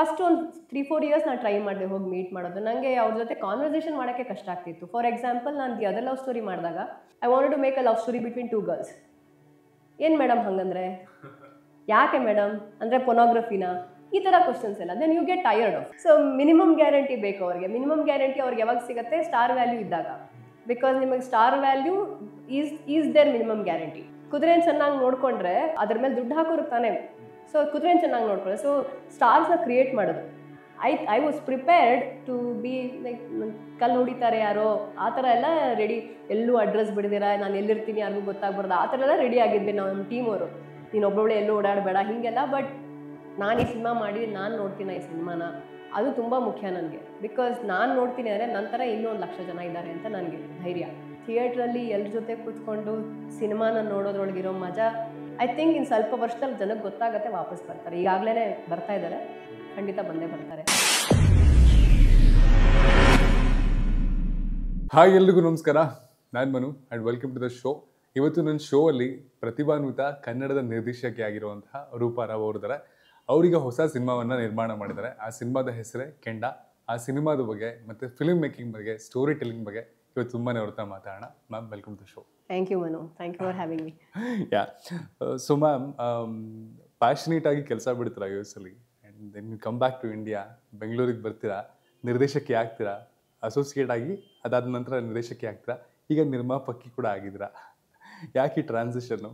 First ಒಂದು three four years ನಾನು try ಮಾಡಿದೆ ಹೋಗಿ ಮೀಟ್ ಮಾಡೋದು ನನಗೆ ಅವ್ರ ಜೊತೆ ಕಾನ್ವರ್ಸೇಷನ್ ಮಾಡೋಕ್ಕೆ ಕಷ್ಟ ಆಗ್ತಿತ್ತು ಫಾರ್ ಎಕ್ಸಾಂಪಲ್ ನಾನು ದಿ ಅದರ್ ಲವ್ ಸ್ಟೋರಿ ಮಾಡಿದಾಗ I want to make a love story between two girls ಏನು ಮೇಡಮ್ ಹಾಗಂದ್ರೆ ಯಾಕೆ ಮೇಡಮ್ ಅಂದರೆ ಪೊನೋಗ್ರಫಿನ ಈ ಥರ ಕ್ವಶನ್ಸ್ ಎಲ್ಲ then you get tired of so minimum guarantee ಬೇಕು ಅವ್ರಿಗೆ ಮಿನಿಮಮ್ ಗ್ಯಾರಂಟಿ ಅವ್ರಿಗೆ ಯಾವಾಗ ಸಿಗುತ್ತೆ ಸ್ಟಾರ್ ವ್ಯಾಲ್ಯೂ ಇದ್ದಾಗ ಬಿಕಾಸ್ ನಿಮಗೆ star value is is there minimum guarantee ಕುದುರೆನ ಚೆನ್ನಾಗಿ ನೋಡಿಕೊಂಡ್ರೆ ಅದ್ರ ಮೇಲೆ ದುಡ್ಡು ಹಾಕೋರು ತಾನೇ ಸೊ ಕುದುರೆನ ಚೆನ್ನಾಗಿ ನೋಡ್ಕೊಳ್ಳಿ ಸೊ ಸ್ಟಾರ್ಸ್ನ ಕ್ರಿಯೇಟ್ ಮಾಡೋದು I I was prepared to be like ಕಲ್ಲು ಹೊಡಿತಾರೆ ಯಾರೋ ಆ ಥರ ಎಲ್ಲ ರೆಡಿ ಎಲ್ಲೂ ಅಡ್ರೆಸ್ ಬಿಡ್ದಿರ ನಾನು ಎಲ್ಲಿರ್ತೀನಿ ಯಾರಿಗೂ ಗೊತ್ತಾಗ್ಬಾರ್ದು ಆ ಥರ ಎಲ್ಲ ರೆಡಿ ಆಗಿದ್ವಿ ನಾವು ನಮ್ಮ ಟೀಮವರು ನೀನು ಒಬ್ಬೊಬ್ಬಳೆ ಎಲ್ಲೂ ಓಡಾಡಬೇಡ ಹೀಗೆಲ್ಲ ಬಟ್ ನಾನು ಈ ಸಿನಿಮಾ ಮಾಡಿ ನಾನು ನೋಡ್ತೀನಿ ಈ ಸಿನಿಮಾನ ಅದು ತುಂಬ ಮುಖ್ಯ ನನಗೆ ಬಿಕಾಸ್ ನಾನು ನೋಡ್ತೀನಿ ಅಂದರೆ ನಂತರ ಇನ್ನೂ ಒಂದು ಲಕ್ಷ ಜನ ಇದ್ದಾರೆ ಅಂತ ನನಗೆ ಧೈರ್ಯ ಥಿಯೇಟ್ರಲ್ಲಿ ಎಲ್ಲರ ಜೊತೆ ಕೂತ್ಕೊಂಡು ಸಿನಿಮಾನ ನೋಡೋದ್ರೊಳಗಿರೋ ಮಜಾ ಐ ಥಿಂಕ್ ಇನ್ ಸ್ವಲ್ಪ ವರ್ಷದಲ್ಲಿ ಜನಕ್ಕೆ ಗೊತ್ತಾಗುತ್ತೆ ವಾಪಸ್ ಬರ್ತಾರೆ ಈಗಾಗಲೇ ಬರ್ತಾ ಇದ್ದಾರೆ ಖಂಡಿತ ಬಂದೇ ಬರ್ತಾರೆ ಹಾಯ್ ಎಲ್ರಿಗೂ ನಮಸ್ಕಾರ ನಾನು Manu and welcome to the show ಇವತ್ತು ನನ್ನ ಶೋ ಅಲ್ಲಿ ಪ್ರತಿಭಾನ್ವಿತ ಕನ್ನಡದ ನಿರ್ದೇಶಕಿ ಆಗಿರುವಂತಹ ರೂಪಾ ರಾವ್ ಅವರಿಗೆ ಹೊಸ ಸಿನಿಮಾವನ್ನ ನಿರ್ಮಾಣ ಮಾಡಿದ್ದಾರೆ ಆ ಸಿನಿಮಾದ ಹೆಸರೇ ಕೆಂಡ ಆ ಸಿನಿಮಾದ ಬಗ್ಗೆ ಮತ್ತೆ ಫಿಲ್ಮ್ ಮೇಕಿಂಗ್ ಬಗ್ಗೆ ಸ್ಟೋರಿ ಟೆಲ್ಲಿಂಗ್ ಬಗ್ಗೆ ಇವತ್ತು ತುಂಬಾನೇ ಅವ್ರ ಮಾತಾಡೋಣ ma'am welcome to show thank you Manu thank you for having me yeah so ma'am passionate ಆಗಿ ಕೆಲಸ ಬಿಡ್ತೀರಾ ಯು ಎಸ್ ಅಲ್ಲಿ and then come back to India ಬೆಂಗಳೂರಿಗೆ ಬರ್ತೀರಾ ನಿರ್ದೇಶಕಿ ಆಗ್ತೀರಾ ಅಸೋಸಿಯೇಟ್ ಆಗಿ ಅದಾದ ನಂತರ ನಿರ್ದೇಶಕಿ ಆಗ್ತೀರಾ ಈಗ ನಿರ್ಮಾಪಕಿ ಕೂಡ ಆಗಿದ್ರ ಯಾಕೆ ಟ್ರಾನ್ಸಿಷನ್ನು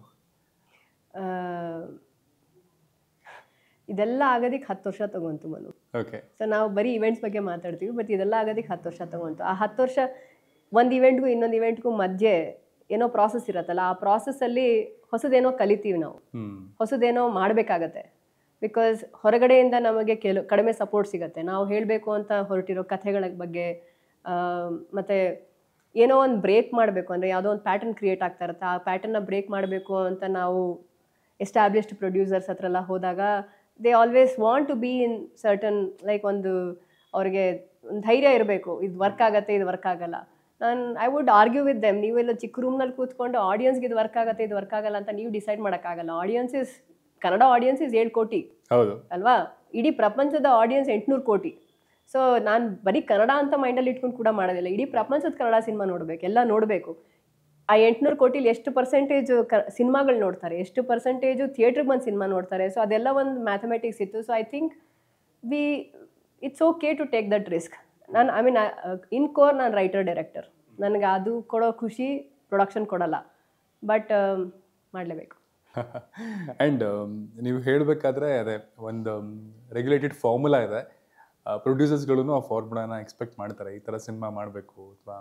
ಇದೆಲ್ಲ ಆಗೋದಕ್ಕೆ ಹತ್ತು ವರ್ಷ ತಗೊಂತು ಮನು ಓಕೆ ಸೊ ನಾವು ಬರೀ ಇವೆಂಟ್ಸ್ ಬಗ್ಗೆ ಮಾತಾಡ್ತೀವಿ ಬಟ್ ಇದೆಲ್ಲ ಆಗೋದಕ್ಕೆ ಹತ್ತು ವರ್ಷ ತಗೊಂತು ಆ ಹತ್ತು ವರ್ಷ ಒಂದು ಇವೆಂಟ್ಗೂ ಇನ್ನೊಂದು ಇವೆಂಟ್ಗೂ ಮಧ್ಯೆ ಏನೋ ಪ್ರಾಸೆಸ್ ಇರತ್ತಲ್ಲ ಆ ಪ್ರಾಸೆಸ್ಸಲ್ಲಿ ಹೊಸದೇನೋ ಕಲಿತೀವಿ ನಾವು ಹೊಸದೇನೋ ಮಾಡಬೇಕಾಗತ್ತೆ ಬಿಕಾಸ್ ಹೊರಗಡೆಯಿಂದ ನಮಗೆ ಕೆಲ ಕಡಿಮೆ ಸಪೋರ್ಟ್ ಸಿಗತ್ತೆ ನಾವು ಹೇಳಬೇಕು ಅಂತ ಹೊರಟಿರೋ ಕಥೆಗಳ ಬಗ್ಗೆ ಮತ್ತು ಏನೋ ಒಂದು ಬ್ರೇಕ್ ಮಾಡಬೇಕು ಅಂದರೆ ಯಾವುದೋ ಒಂದು ಪ್ಯಾಟರ್ನ್ ಕ್ರಿಯೇಟ್ ಆಗ್ತಾ ಇರುತ್ತೆ ಆ ಪ್ಯಾಟರ್ನ ಬ್ರೇಕ್ ಮಾಡಬೇಕು ಅಂತ ನಾವು ಎಸ್ಟಾಬ್ಲಿಷ್ಡ್ ಪ್ರೊಡ್ಯೂಸರ್ಸ್ ಹತ್ರ ಎಲ್ಲ ಹೋದಾಗ they always want to be in certain like ಒಂದು ಅವ್ರಿಗೆ ಧೈರ್ಯ ಇರಬೇಕು ಇದು ವರ್ಕ್ ಆಗತ್ತೆ ಇದು ವರ್ಕ್ ಆಗಲ್ಲ ನಾನು I would argue with them ನೀವೆಲ್ಲ ಚಿಕ್ಕ ರೂಮ್ನಲ್ಲಿ ಕೂತ್ಕೊಂಡು ಆಡಿಯನ್ಸ್ಗೆ ಇದು ವರ್ಕ್ ಆಗುತ್ತೆ ಇದು ವರ್ಕ್ ಆಗಲ್ಲ ಅಂತ ನೀವು ಡಿಸೈಡ್ ಮಾಡೋಕ್ಕಾಗಲ್ಲ audience is Kannada audience is ಏಳು ಕೋಟಿ ಹೌದು ಅಲ್ವಾ ಇಡೀ ಪ್ರಪಂಚದ ಆಡಿಯನ್ಸ್ ಎಂಟುನೂರು ಕೋಟಿ ಸೊ ನಾನು ಬರೀ ಕನ್ನಡ ಅಂತ ಮೈಂಡಲ್ಲಿ ಇಟ್ಕೊಂಡು ಕೂಡ ಮಾಡೋದಿಲ್ಲ ಇಡೀ ಪ್ರಪಂಚದ ಕನ್ನಡ ಸಿನಿಮಾ ನೋಡಬೇಕು ಎಲ್ಲ ನೋಡಬೇಕು ಆ ಎಂಟುನೂರು ಕೋಟಿಲಿ ಎಷ್ಟು ಪರ್ಸೆಂಟೇಜ್ ಕ ಸಿನಿಮಾಗಳು ನೋಡ್ತಾರೆ ಎಷ್ಟು ಪರ್ಸೆಂಟೇಜು ಥಿಯೇಟ್ರಿಗೆ ಬಂದು ಸಿನಿಮಾ ನೋಡ್ತಾರೆ ಸೊ ಅದೆಲ್ಲ ಒಂದು ಮ್ಯಾಥಮೆಟಿಕ್ಸ್ ಇತ್ತು so I think we it's okay to take that risk ನಾನು ಐ ಮೀನ್ ಇನ್ ಕೋರ್ ನಾನು ರೈಟರ್ ಡೈರೆಕ್ಟರ್ ನನಗೆ ಅದು ಕೊಡೋ ಖುಷಿ ಪ್ರೊಡಕ್ಷನ್ ಕೊಡಲ್ಲ ಬಟ್ ಮಾಡಲೇಬೇಕು ಆ್ಯಂಡ್ ನೀವು ಹೇಳಬೇಕಾದ್ರೆ ಅದೇ ಒಂದು ರೆಗ್ಯುಲೇಟೆಡ್ um, ಫಾರ್ಮುಲಾ ಇದೆ ಪ್ರೊಡ್ಯೂಸರ್ಸ್ಗಳೂ ಆ ಫಾರ್ಮುಲಾನ ಎಕ್ಸ್ಪೆಕ್ಟ್ ಮಾಡ್ತಾರೆ ಈ ಥರ ಸಿನಿಮಾ ಮಾಡಬೇಕು ಅಥವಾ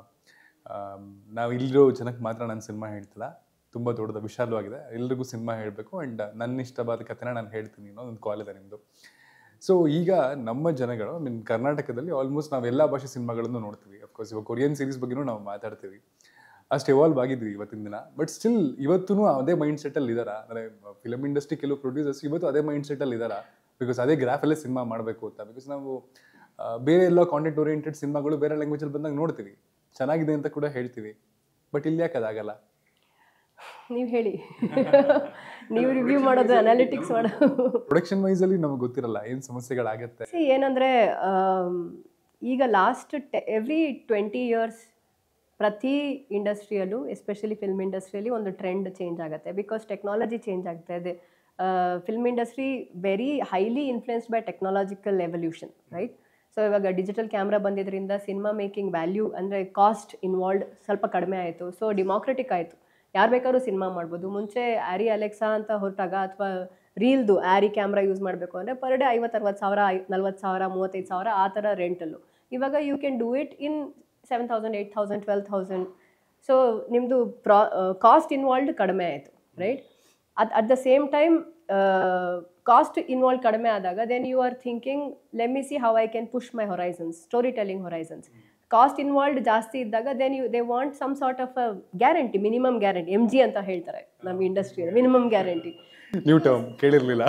um, ನಾವು ಇಲ್ಲಿರೋ ಜನಕ್ಕೆ ಮಾತ್ರ ನಾನು ಸಿನಿಮಾ ಹೇಳ್ತಿಲ್ಲ ತುಂಬ ದೊಡ್ಡದ ವಿಶಾಲವಾಗಿದೆ ಎಲ್ರಿಗೂ ಸಿನಿಮಾ ಹೇಳಬೇಕು ಆ್ಯಂಡ್ ನನ್ನ ಇಷ್ಟವಾದ ಕಥೆನ ನಾನು ಹೇಳ್ತೀನಿ ಅನ್ನೋ ಒಂದು ಕಾಲ್ ಇದೆ ನಿಮ್ಮದು ಸೊ ಈಗ ನಮ್ಮ ಜನಗಳು ಐ ಮೀನ್ ಕರ್ನಾಟಕದಲ್ಲಿ ಆಲ್ಮೋಸ್ಟ್ ನಾವು ಎಲ್ಲ ಭಾಷೆ ಸಿನಿಮಾಗಳನ್ನು ನೋಡ್ತೀವಿ ಅಫ್ಕೋರ್ಸ್ ಇವಾಗ ಕೊರಿಯನ್ ಸೀರೀಸ್ ಬಗ್ಗೆನೂ ನಾವು ಮಾತಾಡ್ತೀವಿ ಅಷ್ಟು ಎವಾಲ್ವ್ ಆಗಿದ್ವಿ ಇವತ್ತಿನ ದಿನ ಬಟ್ ಸ್ಟಿಲ್ ಇವತ್ತೂ ಅದೇ ಮೈಂಡ್ ಸೆಟ್ಟಲ್ಲಿ ಇದಾರ ಅಂದರೆ ಫಿಲಮ್ ಇಂಡಸ್ಟ್ರಿ ಕೆಲವು ಪ್ರೊಡ್ಯೂಸರ್ಸ್ ಇವತ್ತು ಅದೇ ಮೈಂಡ್ ಸೆಟ್ಟಲ್ಲಿ ಇದ್ದಾರ ಬಿಕಾಸ್ ಅದೇ ಗ್ರಾಫಲ್ಲೇ ಸಿನಿಮಾ ಮಾಡಬೇಕು ಅಂತ ಬಿಕಾಸ್ ನಾವು ಬೇರೆ ಎಲ್ಲ ಕಾಂಟೆಂಟ್ ಓರಿಯೆಂಟೆಡ್ ಸಿನಿಮಾಗಳು ಬೇರೆ ಲ್ಯಾಂಗ್ವೇಜಲ್ಲಿ ಬಂದಾಗ ನೋಡ್ತೀವಿ ಚೆನ್ನಾಗಿದೆ ಅಂತ ಕೂಡ ಹೇಳ್ತೀವಿ ಬಟ್ ಇಲ್ಲಿ ಯಾಕೆ ಅದಾಗಲ್ಲ ನೀವು ಹೇಳಿ ನೀವು ರಿವ್ಯೂ ಮಾಡೋದು ಅನಾಲಿಟಿಕ್ಸ್ ಮಾಡೋದು ಪ್ರೊಡಕ್ಷನ್ ಅಲ್ಲಿ ನಮಗೆ ಗೊತ್ತಿರಲ್ಲ ಏನು ಸಮಸ್ಯೆಗಳಾಗುತ್ತೆ ಏನಂದರೆ ಈಗ ಲಾಸ್ಟ್ ಎವ್ರಿ ಟ್ವೆಂಟಿ ಇಯರ್ಸ್ ಪ್ರತಿ ಇಂಡಸ್ಟ್ರಿಯಲ್ಲೂ ಎಸ್ಪೆಷಲಿ ಫಿಲ್ಮ್ ಇಂಡಸ್ಟ್ರಿಯಲ್ಲಿ ಒಂದು ಟ್ರೆಂಡ್ ಚೇಂಜ್ ಆಗುತ್ತೆ ಬಿಕಾಸ್ ಟೆಕ್ನಾಲಜಿ ಚೇಂಜ್ ಆಗ್ತಾ ಇದೆ film industry very highly influenced by technological evolution right so ಇವಾಗ ಡಿಜಿಟಲ್ ಕ್ಯಾಮ್ರಾ ಬಂದಿದ್ದರಿಂದ ಸಿನಿಮಾ ಮೇಕಿಂಗ್ ವ್ಯಾಲ್ಯೂ ಅಂದರೆ ಕಾಸ್ಟ್ ಇನ್ವಾಲ್ಡ್ ಸ್ವಲ್ಪ ಕಡಿಮೆ ಆಯಿತು ಸೊ ಡಿಮಾಕ್ರೆಟಿಕ್ ಆಯಿತು ಯಾರು ಬೇಕಾದ್ರೂ ಸಿನಿಮಾ ಮಾಡ್ಬೋದು ಮುಂಚೆ ಆ್ಯರಿ ಅಲೆಕ್ಸಾ ಅಂತ ಹೊರಟಾಗ ಅಥವಾ ರೀಲ್ದು ಆ್ಯರಿ ಕ್ಯಾಮ್ರಾ ಯೂಸ್ ಮಾಡಬೇಕು ಅಂದರೆ ಪರ್ ಡೇ ಐವತ್ತು ಅರವತ್ತು ಸಾವಿರ ಐ ನಲ್ವತ್ತು ಸಾವಿರ ಮೂವತ್ತೈದು ಸಾವಿರ ಆ ಥರ ರೆಂಟಲ್ಲು ಇವಾಗ you can do it in seven thousand eight thousand twelve thousand so ನಿಮ್ಮದು ಪ್ರಾ ಕಾಸ್ಟ್ ಇನ್ವಾಲ್ವ್ಡ್ ಕಡಿಮೆ ಆಯಿತು right at at the same time cost involve ಕಡಿಮೆ ಆದಾಗ then you are thinking let me see how I can push my horizons story telling horizons cost involved ಜಾಸ್ತಿ ಇದ್ದಾಗ then you they want some sort of guarantee minimum guarantee M G ಅಂತ ಹೇಳ್ತಾರೆ ನಮ್ಮ ಇಂಡಸ್ಟ್ರಿಯಲ್ಲಿ minimum guarantee new term ಕೇಳಿರಲಿಲ್ಲ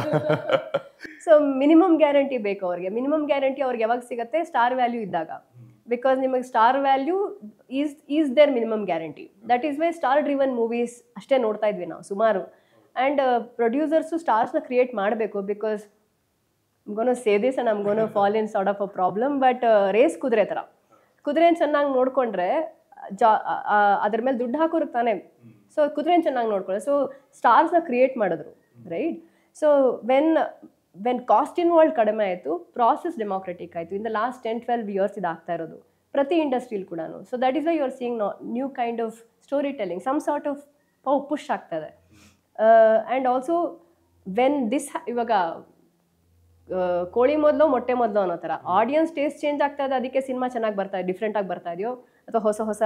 so minimum guarantee ಬೇಕು ಅವ್ರಿಗೆ minimum guarantee ಅವ್ರಿಗೆ ಯಾವಾಗ ಸಿಗುತ್ತೆ ಸ್ಟಾರ್ ವ್ಯಾಲ್ಯೂ ಇದ್ದಾಗ ಬಿಕಾಸ್ ನಿಮಗೆ star value is is there minimum guarantee that is why star driven movies ಅಷ್ಟೇ ನೋಡ್ತಾ ಇದ್ವಿ ನಾವು ಸುಮಾರು ಆ್ಯಂಡ್ ಪ್ರೊಡ್ಯೂಸರ್ಸು ಸ್ಟಾರ್ಸ್ನ ಕ್ರಿಯೇಟ್ ಮಾಡಬೇಕು ಬಿಕಾಸ್ ಗೋನೋ ಸೇದಿಸ್ ಆ್ಯಂಡ್ ನಮ್ಗೋನೋ fall in sort of a problem but race ಕುದುರೆ ಥರ ಕುದುರೆನ ಚೆನ್ನಾಗಿ ನೋಡ್ಕೊಂಡ್ರೆ ಜಾ ಅದ್ರ ಮೇಲೆ ದುಡ್ಡು ಹಾಕೋರು ತಾನೇ ಸೊ ಕುದುರೆನ ಚೆನ್ನಾಗಿ ನೋಡ್ಕೊಳ್ಳೋ ಸೊ ಸ್ಟಾರ್ಸ್ನ ಕ್ರಿಯೇಟ್ ಮಾಡಿದ್ರು right so when when cost involved ಕಡಿಮೆ ಆಯಿತು ಪ್ರಾಸೆಸ್ ಡೆಮೋಕ್ರೆಟಿಕ್ ಆಯಿತು in the last ten twelve years ಇದಾಗ್ತಾ ಇರೋದು ಪ್ರತಿ ಇಂಡಸ್ಟ್ರಿಲಿ ಕೂಡ so that is why you're seeing new kind of story telling some sort of push ಆಗ್ತದೆ ಆ್ಯಂಡ್ ಆಲ್ಸೋ ವೆನ್ ದಿಸ್ ಇವಾಗ ಕೋಳಿ ಮೊದಲು ಮೊಟ್ಟೆ ಮೊದಲು ಅನ್ನೋ ಥರ ಆಡಿಯನ್ಸ್ ಟೇಸ್ಟ್ ಚೇಂಜ್ ಆಗ್ತಾ ಇದೆ ಅದಕ್ಕೆ ಸಿನಿಮಾ ಚೆನ್ನಾಗಿ ಬರ್ತಾ ಇದೆ ಡಿಫ್ರೆಂಟಾಗಿ ಬರ್ತಾ ಇದೆಯೋ ಅಥವಾ ಹೊಸ ಹೊಸ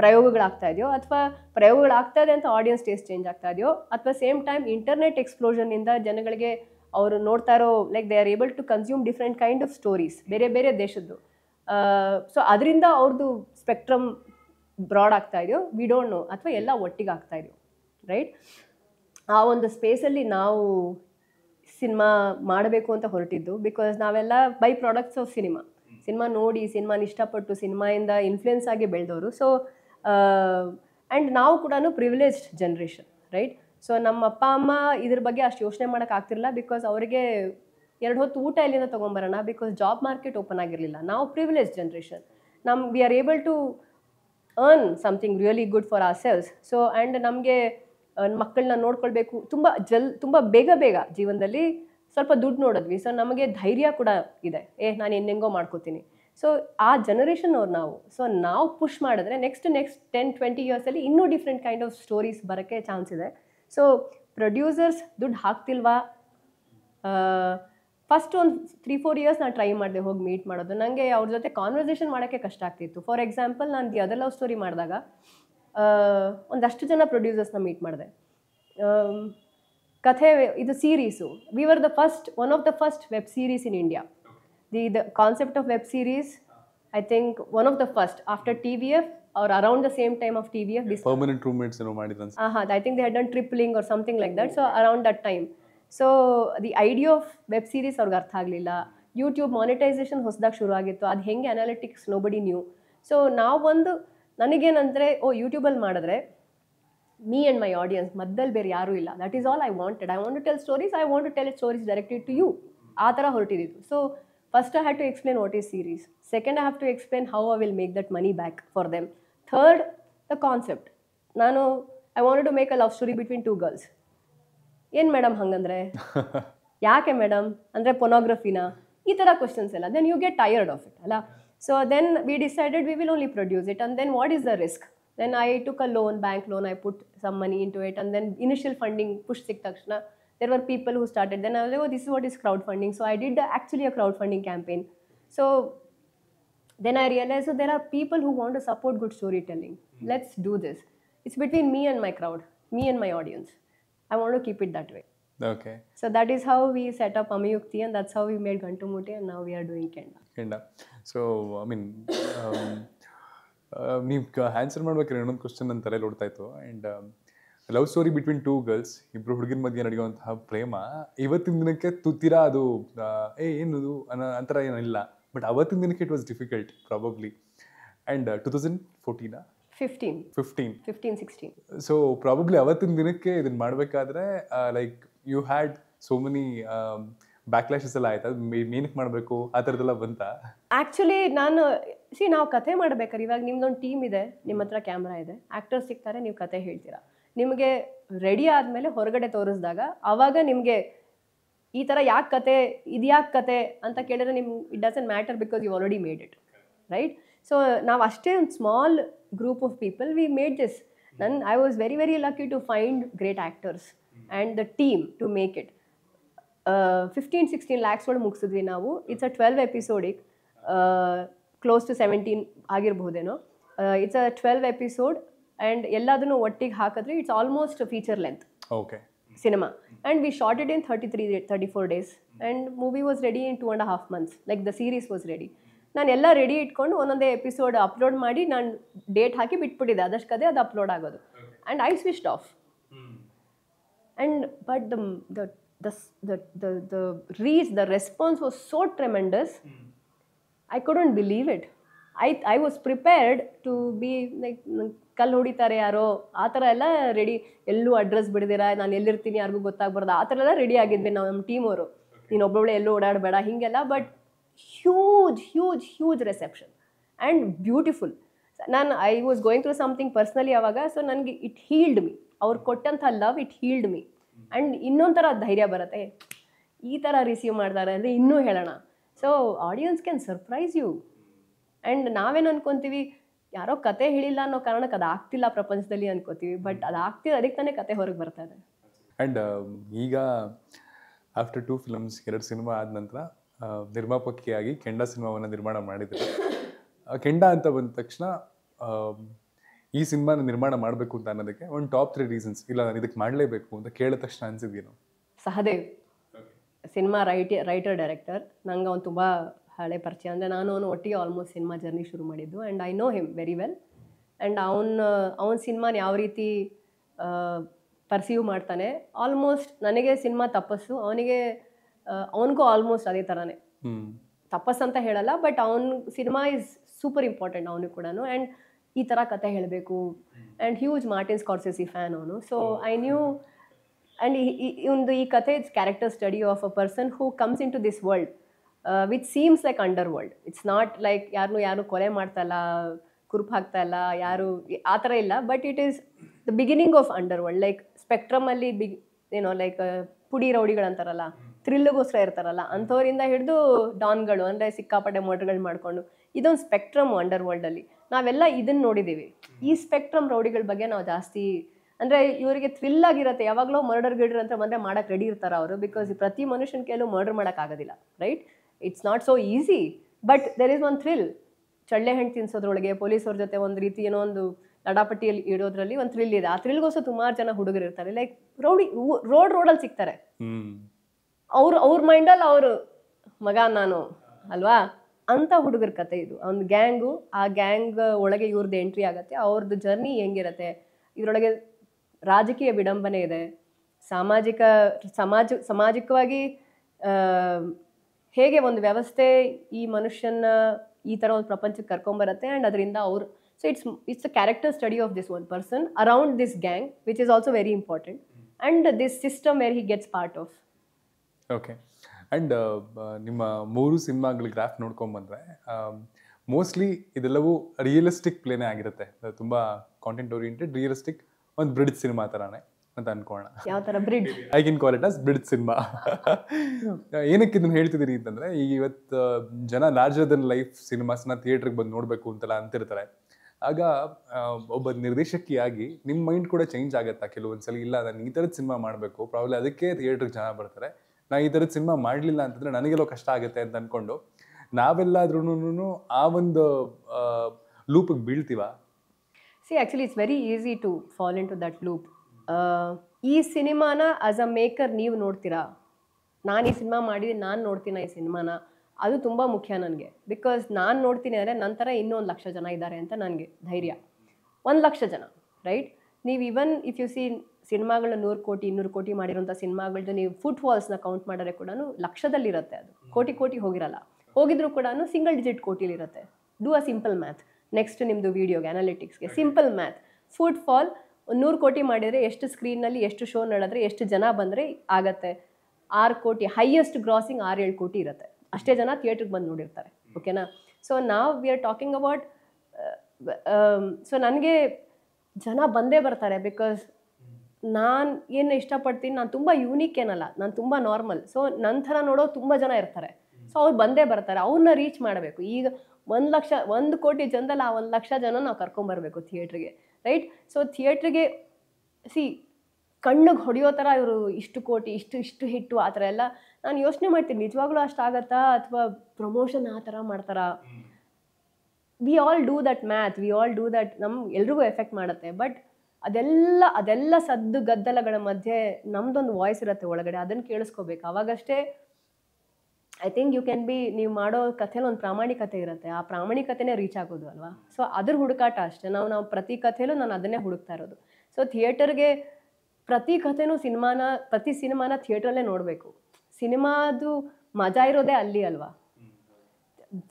ಪ್ರಯೋಗಗಳಾಗ್ತಾ ಇದೆಯೋ ಅಥವಾ ಪ್ರಯೋಗಗಳಾಗ್ತಾ ಇದೆ ಅಂತ ಆಡಿಯನ್ಸ್ ಟೇಸ್ಟ್ ಚೇಂಜ್ ಆಗ್ತಾ ಇದೆಯೋ ಅಥವಾ ಸೇಮ್ ಟೈಮ್ ಇಂಟರ್ನೆಟ್ ಎಕ್ಸ್ಪ್ಲೋಷನ್ನಿಂದ ಜನಗಳಿಗೆ ಅವರು ನೋಡ್ತಾ ಇರೋ like they are able to consume different kind of stories ಬೇರೆ ಬೇರೆ ದೇಶದ್ದು ಸೊ ಅದರಿಂದ ಅವ್ರದ್ದು ಸ್ಪೆಕ್ಟ್ರಮ್ ಬ್ರಾಡ್ ಆಗ್ತಾ ಇದೆಯೋ ವಿ ಡೋಂಟ್ ನೋ ಅಥವಾ ಎಲ್ಲ ಒಟ್ಟಿಗೆ ಆಗ್ತಾ ಇದೆಯೋ ರೈಟ್ ಆ ಒಂದು ಸ್ಪೇಸಲ್ಲಿ ನಾವು ಸಿನಿಮಾ ಮಾಡಬೇಕು ಅಂತ ಹೊರಟಿದ್ದು ಬಿಕಾಸ್ ನಾವೆಲ್ಲ by products of cinema cinema ನೋಡಿ ಸಿನಿಮಾನ ಇಷ್ಟಪಟ್ಟು ಸಿನಿಮಾಯಿಂದ ಇನ್ಫ್ಲುಯೆನ್ಸ್ ಆಗಿ ಬೆಳೆದವರು ಸೊ ಆ್ಯಂಡ್ ನಾವು ಕೂಡ ಪ್ರಿವಿಲೇಜ್ಡ್ ಜನ್ರೇಷನ್ ರೈಟ್ ಸೊ ನಮ್ಮ ಅಪ್ಪ ಅಮ್ಮ ಇದ್ರ ಬಗ್ಗೆ ಅಷ್ಟು ಯೋಚನೆ ಮಾಡೋಕೆ ಆಗ್ತಿರಲಿಲ್ಲ ಬಿಕಾಸ್ ಅವರಿಗೆ ಎರಡು ಹೊತ್ತು ಊಟ ಇಲ್ಲಿಂದ ತೊಗೊಂಬರೋಣ ಬಿಕಾಸ್ ಜಾಬ್ ಮಾರ್ಕೆಟ್ ಓಪನ್ ಆಗಿರಲಿಲ್ಲ ನಾವು ಪ್ರಿವಿಲೇಜ್ ಜನ್ರೇಷನ್ ನಮ್ಮ we are able to earn something really good for ourselves so and ನಮಗೆ ಮಕ್ಕಳನ್ನ ನೋಡ್ಕೊಳ್ಬೇಕು ತುಂಬ ಜಲ್ ತುಂಬ ಬೇಗ ಬೇಗ ಜೀವನದಲ್ಲಿ ಸ್ವಲ್ಪ ದುಡ್ಡು ನೋಡಿದ್ವಿ ಸೊ ನಮಗೆ ಧೈರ್ಯ ಕೂಡ ಇದೆ ಏ ನಾನು ಇನ್ನೆಂಗೋ ಮಾಡ್ಕೋತೀನಿ ಸೊ ಆ ಜನರೇಷನ್ ಅವ್ರು ನಾವು ಸೊ ನಾವು ಪುಷ್ ಮಾಡಿದ್ರೆ ನೆಕ್ಸ್ಟ್ ನೆಕ್ಸ್ಟ್ ಟೆನ್ ಟ್ವೆಂಟಿ ಇಯರ್ಸಲ್ಲಿ ಇನ್ನೂ ಡಿಫ್ರೆಂಟ್ ಕೈಂಡ್ ಆಫ್ ಸ್ಟೋರೀಸ್ ಬರೋಕ್ಕೆ ಚಾನ್ಸ್ ಇದೆ ಸೊ ಪ್ರೊಡ್ಯೂಸರ್ಸ್ ದುಡ್ಡು ಹಾಕ್ತಿಲ್ವಾ ಫಸ್ಟ್ ಒಂದು ತ್ರೀ ಫೋರ್ ಇಯರ್ಸ್ ನಾನು ಟ್ರೈ ಮಾಡಿದೆ ಹೋಗಿ ಮೀಟ್ ಮಾಡೋದು ನನಗೆ ಅವ್ರ ಜೊತೆ ಕಾನ್ವರ್ಸೇಷನ್ ಮಾಡೋಕ್ಕೆ ಕಷ್ಟ ಆಗ್ತಿತ್ತು ಫಾರ್ ಎಕ್ಸಾಂಪಲ್ ನಾನು ದಿ ಅದರ್ ಲವ್ ಸ್ಟೋರಿ ಮಾಡಿದಾಗ ಒಂದಷ್ಟು ಜನ ಪ್ರೊಡ್ಯೂಸರ್ಸ್ನ ಮೀಟ್ ಮಾಡಿದೆ ಕಥೆ ಇದು series we were the first one of the first web series in India the the concept of web series I think one of the first after T V F or around the same time of T V F ಹಾಂ I think they had done tripling or something like that so around that time so the idea of web series ಅವ್ರಿಗೆ ಅರ್ಥ ಆಗಲಿಲ್ಲ YouTube monetisation ಹೊಸದಾಗಿ ಶುರು ಆಗಿತ್ತು ಅದು ಹೆಂಗೆ analytics nobody ನೀವು ನ್ಯೂ ಸೊ ಒಂದು ನನಗೇನಂದರೆ ಓ ಯೂಟ್ಯೂಬಲ್ಲಿ ಮಾಡಿದ್ರೆ ಮೀ ಆ್ಯಂಡ್ ಮೈ ಆಡಿಯನ್ಸ್ ಮದ್ದಲ್ಲಿ ಬೇರೆ ಯಾರೂ ಇಲ್ಲ that is all I wanted I want to tell stories I want to tell stories directed to you ಆ ಥರ ಹೊರಟಿದ್ದು so first I have to explain what is series second I have to explain how I will make that money back for them third the concept ನಾನು I want to make a love story between two girls ಏನು madam ಹಂಗಂದ್ರೆ ಯಾಕೆ madam ಅಂದರೆ ಪೊನೋಗ್ರಫಿನ ಈ ಥರ questions ಎಲ್ಲ then you get tired of it ಅಲ್ಲ So then we decided we will only produce it. And then what is the risk? Then I took a loan, bank loan, I put some money into it. And then initial funding, Push Sik there were people who started. Then I was like, oh, this is what is crowdfunding. So I did actually a crowdfunding campaign. So then I realized so there are people who want to support good storytelling. Hmm. Let's do this. It's between me and my crowd, me and my audience. I want to keep it that way. Okay so that is how we set up ಅಮಿಯುಕ್ತಿ and that's how we made Gantumute and now we are doing Kenda. Kenda. So, I mean, um, ನೀವು uh, answer ಮಾಡ್ಬೇಕಾದ್ರೆ ಇನ್ನೊಂದು question ನನ್ನ ತಲೆ ಓಡ್ತಾ ಇತ್ತು and love story between two girls ಇಬ್ಬರು ಹುಡುಗಿನ ಮಧ್ಯೆ ನಡೆಯುವಂತಹ ಪ್ರೇಮ ಇವತ್ತಿನ ದಿನಕ್ಕೆ ತುತ್ತಿರಾ ಅದು ಏ ಏನದು ಅನ್ನೋ ಅಂತರ ಏನಿಲ್ಲ ಬಟ್ ಅವತ್ತಿನ ದಿನಕ್ಕೆ it was difficult probably and two thousand ಫೋರ್ಟೀನಾ fifteen fifteen fifteen sixteen so probably ಅವತ್ತಿನ ದಿನಕ್ಕೆ ಇದನ್ನು ಮಾಡಬೇಕಾದ್ರೆ like you had so many backlashes ಎಲ್ಲ ಆಯ್ತಾ ಮೇನಕ್ಕೆ ಮಾಡಬೇಕು ಆ ಥರದ್ದೆಲ್ಲ ಬಂತ ಆ್ಯಕ್ಚುಲಿ ನಾನು ಸಿ ನಾವು ಕತೆ ಮಾಡ್ಬೇಕಾರೆ ಇವಾಗ ನಿಮ್ದೊಂದು ಟೀಮ್ ಇದೆ ನಿಮ್ಮ ಹತ್ರ ಕ್ಯಾಮ್ರಾ ಇದೆ ಆ್ಯಕ್ಟರ್ಸ್ ಸಿಗ್ತಾರೆ ನೀವು ಕತೆ ಹೇಳ್ತೀರಾ ನಿಮಗೆ ರೆಡಿ ಆದಮೇಲೆ ಹೊರಗಡೆ ತೋರಿಸಿದಾಗ ಆವಾಗ ನಿಮಗೆ ಈ ಥರ ಯಾಕೆ ಕತೆ ಇದ್ಯಾಕೆ ಕತೆ ಅಂತ ಕೇಳಿದ್ರೆ ನಿಮ್ಗೆ it doesn't matter because you already made it right so ನಾವು ಅಷ್ಟೇ ಒಂದು small group of people we made this ನನ್ I was very very lucky to find great actors and the team to make it fifteen sixteen lakhs ಒಳಗೆ ಮುಗಿಸಿದ್ವಿ ನಾವು it's a twelve ಎಪಿಸೋಡಿಗೆ close to seventeen ಆಗಿರ್ಬೋದೇನೋ it's a twelve episode and ಎಲ್ಲದನ್ನು ಒಟ್ಟಿಗೆ ಹಾಕಿದ್ರೆ it's almost feature length okay cinema and V short it in thirty three thirty four days and movie was ready in two and half months like the series was ready ನಾನು ಎಲ್ಲ ready ಇಟ್ಕೊಂಡು ಒಂದೊಂದೇ episode upload ಮಾಡಿ ನಾನು date ಹಾಕಿ ಬಿಟ್ಬಿಟ್ಟಿದ್ದೆ ಕದೇ ಅದು upload ಆಗೋದು and I switched off and but the the the the the, the reach, the response was so tremendous. Mm. I couldn't believe it. I I was prepared to be like ಕಲ್ಲು ಹೊಡಿತಾರೆ ಯಾರೋ ಆ ಥರ ಎಲ್ಲ ready ಎಲ್ಲೂ address ಬಿಡ್ದಿರ ನಾನು ಎಲ್ಲಿರ್ತೀನಿ ಯಾರಿಗೂ ಗೊತ್ತಾಗ್ಬಾರ್ದು ಆ ಥರ ಎಲ್ಲ ರೆಡಿ ಆಗಿದ್ವಿ ನಾವು ನಮ್ಮ ಟೀಮವರು ನೀನು ಒಬ್ಬೊಬ್ಳೆ ಎಲ್ಲೂ ಓಡಾಡಬೇಡ ಹೀಗೆಲ್ಲ but huge huge huge reception and beautiful ನಾನು I was going through something personally ಆವಾಗ ಸೊ ನನಗೆ ಇಟ್ ಹೀಲ್ಡ್ ಮಿ ಅವ್ರು ಕೊಟ್ಟಂಥ love it healed me and ಇನ್ನೊಂಥರ ಧೈರ್ಯ ಬರುತ್ತೆ ಈ ಥರ ರಿಸೀವ್ ಮಾಡ್ತಾರೆ ಅಂದರೆ ಇನ್ನೂ ಹೇಳೋಣ so audience can surprise you and ನಾವೇನು ಅನ್ಕೊತೀವಿ ಯಾರೋ ಕತೆ ಹೇಳಿಲ್ಲ ಅನ್ನೋ ಕಾರಣಕ್ಕೆ ಅದು ಆಗ್ತಿಲ್ಲ ಪ್ರಪಂಚದಲ್ಲಿ ಅನ್ಕೋತೀವಿ ಬಟ್ ಅದು ಆಗ್ತಿಲ್ಲ ಅದಕ್ಕೆ ತಾನೇ ಕತೆ ಹೊರಗೆ ಬರ್ತಾ ಇದೆ ಆ್ಯಂಡ್ um, ಈಗ ಆಫ್ಟರ್ ಟೂ ಫಿಲಮ್ಸ್ ಎರಡು ಸಿನಿಮಾ ಆದ ನಂತರ ನಿರ್ಮಾಪಕಿಯಾಗಿ ಕೆಂಡ ಸಿನಿಮಾವನ್ನು ನಿರ್ಮಾಣ ಮಾಡಿದರು ಕೆಂಡ ಅಂತ ಬಂದ ತಕ್ಷಣ ಈ ಸಿನಿಮಾನ ನಿರ್ಮಾಣ ಮಾಡಬೇಕು ಅಂತ ಅನ್ನೋದಕ್ಕೆ ಒಂದು ಟಾಪ್ ತ್ರೀ ರೀಸನ್ಸ್ ಇಲ್ಲ ನಾನು ಇದಕ್ಕೆ ಮಾಡಲೇಬೇಕು ಅಂತ ಕೇಳಿದ ತಕ್ಷಣ ಅನ್ಸಿದ್ಯೇನು Sahadev cinema right writer director ನಂಗೆ ಅವ್ನು ತುಂಬ ಹಳೆ ಪರಿಚಯ ಅಂದರೆ ನಾನು ಅವನು ಒಟ್ಟಿಗೆ ಆಲ್ಮೋಸ್ಟ್ ಸಿನಿಮಾ ಜರ್ನಿ ಶುರು ಮಾಡಿದ್ದು and I know him very well and ಅವನ ಅವನ ಸಿನಿಮಾನ ಯಾವ ರೀತಿ ಪರ್ಸೀವ್ ಮಾಡ್ತಾನೆ ಆಲ್ಮೋಸ್ಟ್ ನನಗೆ ಸಿನಿಮಾ ತಪಸ್ಸು ಅವನಿಗೆ ಅವನಿಗೂ ಆಲ್ಮೋಸ್ಟ್ ಅದೇ ಥರನೇ ತಪಸ್ಸು ಅಂತ ಹೇಳಲ್ಲ ಬಟ್ ಅವನ ಸಿನಿಮಾ ಇಸ್ ಸೂಪರ್ ಇಂಪಾರ್ಟೆಂಟ್ ಅವನಿಗೆ ಕೂಡ ಆ್ಯಂಡ್ ಈ ಥರ ಕತೆ ಹೇಳಬೇಕು ಆ್ಯಂಡ್ ಹ್ಯೂಜ್ ಮಾರ್ಟಿನ್ ಈ ಫ್ಯಾನ್ ಅವನು ಸೊ ಐ ನ್ಯೂ ಆ್ಯಂಡ್ ಒಂದು ಈ ಕತೆ it's character study of a person who comes into this world which seems like underworld it's not like ಯಾರನ್ನೂ ಯಾರು ಕೊಲೆ ಮಾಡ್ತಾಯಿಲ್ಲ ಕುರುಪು ಹಾಕ್ತಾಯಿಲ್ಲ ಯಾರು ಆ ಥರ ಇಲ್ಲ but it is the beginning of underworld like ಸ್ಪೆಕ್ಟ್ರಮಲ್ಲಿ ಬಿಗ್ ಏನೋ ಲೈಕ್ ಪುಡಿ ರೌಡಿಗಳಂತಾರಲ್ಲ ಥ್ರಿಲ್ಗೋಸ್ಕರ ಇರ್ತಾರಲ್ಲ ಅಂಥವರಿಂದ ಹಿಡಿದು ಡಾನ್ಗಳು ಅಂದರೆ ಸಿಕ್ಕಾಪಟ್ಟೆ ಮೋಟರ್ಗಳು ಮಾಡಿಕೊಂಡು ಇದೊಂದು ಸ್ಪೆಕ್ಟ್ರಮ್ ಅಂಡರ್ ವರ್ಲ್ಡಲ್ಲಿ ನಾವೆಲ್ಲ ಇದನ್ನ ನೋಡಿದ್ದೀವಿ ಈ ಸ್ಪೆಕ್ಟ್ರಮ್ ರೌಡಿಗಳ ಬಗ್ಗೆ ನಾವು ಜಾಸ್ತಿ ಅಂದ್ರೆ ಇವರಿಗೆ ಥ್ರಿಲ್ ಆಗಿರುತ್ತೆ ಯಾವಾಗಲೂ ಮರ್ಡರ್ ಗಿಡರ್ ಅಂತ ಬಂದ್ರೆ ಮಾಡೋಕ್ಕೆ ರೆಡಿ ಇರ್ತಾರೆ ಅವರು ಬಿಕಾಸ್ ಪ್ರತಿ ಮನುಷ್ಯನ ಕೈಲೂ ಮರ್ಡರ್ ಆಗೋದಿಲ್ಲ right it's not so easy but there is one thrill ಚಳ್ಳೆ ಹೆಣ್ಣು ತಿನ್ಸೋದ್ರೊಳಗೆ ಪೊಲೀಸವ್ರ ಜೊತೆ ಒಂದು ರೀತಿ ಏನೋ ಒಂದು ಲಡಾಪಟ್ಟಿಯಲ್ಲಿ ಇಡೋದ್ರಲ್ಲಿ ಒಂದು ಥ್ರಿಲ್ ಇದೆ ಆ ಥ್ರಿಲ್ಗೋಸ್ಕರ ಸುಮಾರು ಜನ ಹುಡುಗರು ಇರ್ತಾರೆ ಲೈಕ್ ರೌಡಿ ರೋಡ್ ರೋಡಲ್ಲಿ ಸಿಗ್ತಾರೆ ಅವ್ರ ಅವ್ರ ಮೈಂಡಲ್ಲಿ ಅವರು ಮಗ ನಾನು ಅಲ್ವಾ ಅಂಥ ಹುಡುಗರ ಕತೆ ಇದು ಒಂದು ಗ್ಯಾಂಗು ಆ ಗ್ಯಾಂಗ್ ಒಳಗೆ ಇವ್ರದ್ದು ಎಂಟ್ರಿ ಆಗುತ್ತೆ ಅವ್ರದ್ದು ಜರ್ನಿ ಹೆಂಗಿರತ್ತೆ ಇದರೊಳಗೆ ರಾಜಕೀಯ ವಿಡಂಬನೆ ಇದೆ ಸಾಮಾಜಿಕ ಸಮಾಜ ಸಾಮಾಜಿಕವಾಗಿ ಹೇಗೆ ಒಂದು ವ್ಯವಸ್ಥೆ ಈ ಮನುಷ್ಯನ ಈ ಥರ ಒಂದು ಪ್ರಪಂಚಕ್ಕೆ ಕರ್ಕೊಂಬರುತ್ತೆ ಆ್ಯಂಡ್ ಅದರಿಂದ ಅವ್ರು so it's it's a character study of this one person around this gang which is also very important and this system where he gets part of okay and uh, ನಿಮ್ಮ ಮೂರು ಸಿನಿಮಾಗಳ ಗ್ರಾಫ್ ಬಂದ್ರೆ mostly um, ಇದೆಲ್ಲವೂ realistic ಪ್ಲೇನೇ ಆಗಿರುತ್ತೆ ತುಂಬ content oriented realistic ಒಂದು bridge cinema ಥರನೇ ಅಂತ ಅನ್ಕೋಣ ಯಾವ ಥರ bridge I can call it as bridge cinema ಏನಕ್ಕೆ ಇದನ್ನ ಹೇಳ್ತಿದ್ದೀರಿ ಅಂತಂದರೆ ಈಗ ಇವತ್ತು ಜನ ಲಾರ್ಜರ್ ದನ್ ಲೈಫ್ ಸಿನಿಮಾಸ್ನ ಥಿಯೇಟ್ರಿಗೆ ಬಂದು ನೋಡಬೇಕು ಅಂತೆಲ್ಲ ಅಂತಿರ್ತಾರೆ ಆಗ ಒಬ್ಬ ನಿರ್ದೇಶಕಿಯಾಗಿ ನಿಮ್ಮ ಮೈಂಡ್ ಕೂಡ ಚೇಂಜ್ ಆಗುತ್ತಾ ಕೆಲವೊಂದು ಸಲ ಇಲ್ಲ ನಾನು ಈ ಥರದ ಸಿನಿಮಾ ಮಾಡಬೇಕು ಪ್ರಾಬ್ಲಿ ಅದಕ್ಕೆ ಥಿಯೇಟ್ರಿಗೆ ಜನ ಬರ್ತಾರೆ ನಾ ಈ ಥರದ ಸಿನಿಮಾ ಮಾಡಲಿಲ್ಲ ಅಂತಂದರೆ ನನಗೆಲ್ಲೋ ಕಷ್ಟ ಆಗುತ್ತೆ ಅಂತ ಅಂದ್ಕೊಂಡು ನಾವೆಲ್ಲಾದ್ರೂ ಆ ಒಂದು ಲೂಪಿಗೆ ಬೀಳ್ತೀವ see actually it's very easy to fall into that loop ಈ ಸಿನಿಮಾನ ಆಸ್ ಅ ಮೇಕರ್ ನೀವು ನೋಡ್ತೀರಾ ನಾನು ಈ ಸಿನಿಮಾ ಮಾಡಿ ನಾನು ನೋಡ್ತೀನಿ ಈ ಸಿನಿಮಾನ ಅದು ತುಂಬ ಮುಖ್ಯ ನನಗೆ ಬಿಕಾಸ್ ನಾನು ನೋಡ್ತೀನಿ ಅಂದರೆ ನಂತರ ಇನ್ನೊಂದು ಲಕ್ಷ ಜನ ಇದ್ದಾರೆ ಅಂತ ನನಗೆ ಧೈರ್ಯ ಒಂದು ಲಕ್ಷ ಜನ ರೈಟ್ ನೀವು ಇವನ್ ಇಫ್ ಯು ಸಿ ಸಿನಿಮಾಗಳ ನೂರು ಕೋಟಿ ಇನ್ನೂರು ಕೋಟಿ ಮಾಡಿರೋಂಥ ಸಿನಿಮಾಗಳದ್ದು ನೀವು ಫುಟ್ ವಾಲ್ಸ್ನ ಕೌಂಟ್ ಮಾಡಿದ್ರೆ ಕೂಡ ಲಕ್ಷದಲ್ಲಿರುತ್ತೆ ಅದು ಕೋಟಿ ಕೋಟಿ ಹೋಗಿರಲ್ಲ ಹೋಗಿದ್ರು ಕೂಡ ಸಿಂಗಲ್ ಡಿಜಿಟ್ ಕೋಟಿಲಿರುತ್ತೆ do a simple math next ನಿಮ್ಮದು ವೀಡಿಯೋಗೆ ಅನಾಲಿಟಿಕ್ಸ್ಗೆ ಸಿಂಪಲ್ ಮ್ಯಾಥ್ ಫುಟ್ ಫಾಲ್ ನೂರು ಕೋಟಿ ಮಾಡಿದರೆ ಎಷ್ಟು ಸ್ಕ್ರೀನ್ನಲ್ಲಿ ಎಷ್ಟು ಶೋ ನಡೆದ್ರೆ ಎಷ್ಟು ಜನ ಬಂದರೆ ಆಗತ್ತೆ ಆರು ಕೋಟಿ ಹೈಯೆಸ್ಟ್ ಗ್ರಾಸಿಂಗ್ ಆರು ಏಳು ಕೋಟಿ ಇರುತ್ತೆ ಅಷ್ಟೇ ಜನ ಥಿಯೇಟ್ರಿಗೆ ಬಂದು ನೋಡಿರ್ತಾರೆ ಓಕೆನಾ ಸೊ ನಾವು we are talking about so ನನಗೆ ಜನ ಬಂದೇ ಬರ್ತಾರೆ ಬಿಕಾಸ್ ನಾನು ಏನು ಇಷ್ಟಪಡ್ತೀನಿ ನಾನು ತುಂಬ ಯೂನಿಕ್ ಏನಲ್ಲ ನಾನು ತುಂಬ ನಾರ್ಮಲ್ ಸೊ ನನ್ನ ಥರ ನೋಡೋ ತುಂಬ ಜನ ಇರ್ತಾರೆ ಸೊ ಅವ್ರು ಬಂದೇ ಬರ್ತಾರೆ ಅವ್ರನ್ನ ರೀಚ್ ಮಾಡಬೇಕು ಈಗ ಒಂದು ಲಕ್ಷ ಒಂದು ಕೋಟಿ ಜನದಲ್ಲಿ ಆ ಒಂದು ಲಕ್ಷ ಜನ ನಾವು ಕರ್ಕೊಂಬರ್ಬೇಕು ಥಿಯೇಟ್ರಿಗೆ ರೈಟ್ ಸೊ ಥಿಯೇಟ್ರಿಗೆ ಸಿ ಕಣ್ಣಿಗೆ ಹೊಡೆಯೋ ಥರ ಇವರು ಇಷ್ಟು ಕೋಟಿ ಇಷ್ಟು ಇಷ್ಟು ಹಿಟ್ಟು ಆ ಥರ ಎಲ್ಲ ನಾನು ಯೋಚನೆ ಮಾಡ್ತೀನಿ ನಿಜವಾಗ್ಲೂ ಅಷ್ಟಾಗತ್ತಾ ಅಥವಾ ಪ್ರಮೋಷನ್ ಆ ಥರ ಮಾಡ್ತಾರಾ we all do that math we all do that ನಮ್ಮ ಎಲ್ರಿಗೂ ಎಫೆಕ್ಟ್ ಮಾಡುತ್ತೆ ಬಟ್ ಅದೆಲ್ಲ ಅದೆಲ್ಲ ಸದ್ದು ಗದ್ದಲಗಳ ಮಧ್ಯೆ ನಮ್ದೊಂದು ವಾಯ್ಸ್ ಇರುತ್ತೆ ಒಳಗಡೆ ಅದನ್ನು ಕೇಳಿಸ್ಕೋಬೇಕು ಅವಾಗಷ್ಟೇ I think you can be ನೀವು ಮಾಡೋ ಕಥೆಲಿ ಒಂದು ಪ್ರಾಮಾಣಿಕತೆ ಇರುತ್ತೆ ಆ ಪ್ರಾಮಾಣಿಕತೆನೇ ರೀಚ್ ಆಗೋದು ಅಲ್ವಾ ಸೊ ಅದ್ರ ಹುಡುಕಾಟ ಅಷ್ಟೇ ನಾವು ನಾವು ಪ್ರತಿ ಕಥೆಲೂ ನಾನು ಅದನ್ನೇ ಹುಡುಕ್ತಾ ಇರೋದು ಸೊ ಥಿಯೇಟರ್ಗೆ ಪ್ರತಿ ಕಥೆನೂ ಸಿನಿಮಾನ ಪ್ರತಿ ಸಿನಿಮಾನ ಥಿಯೇಟ್ರಲ್ಲೇ ನೋಡಬೇಕು ಸಿನಿಮಾದು ಮಜಾ ಇರೋದೇ ಅಲ್ಲಿ ಅಲ್ವಾ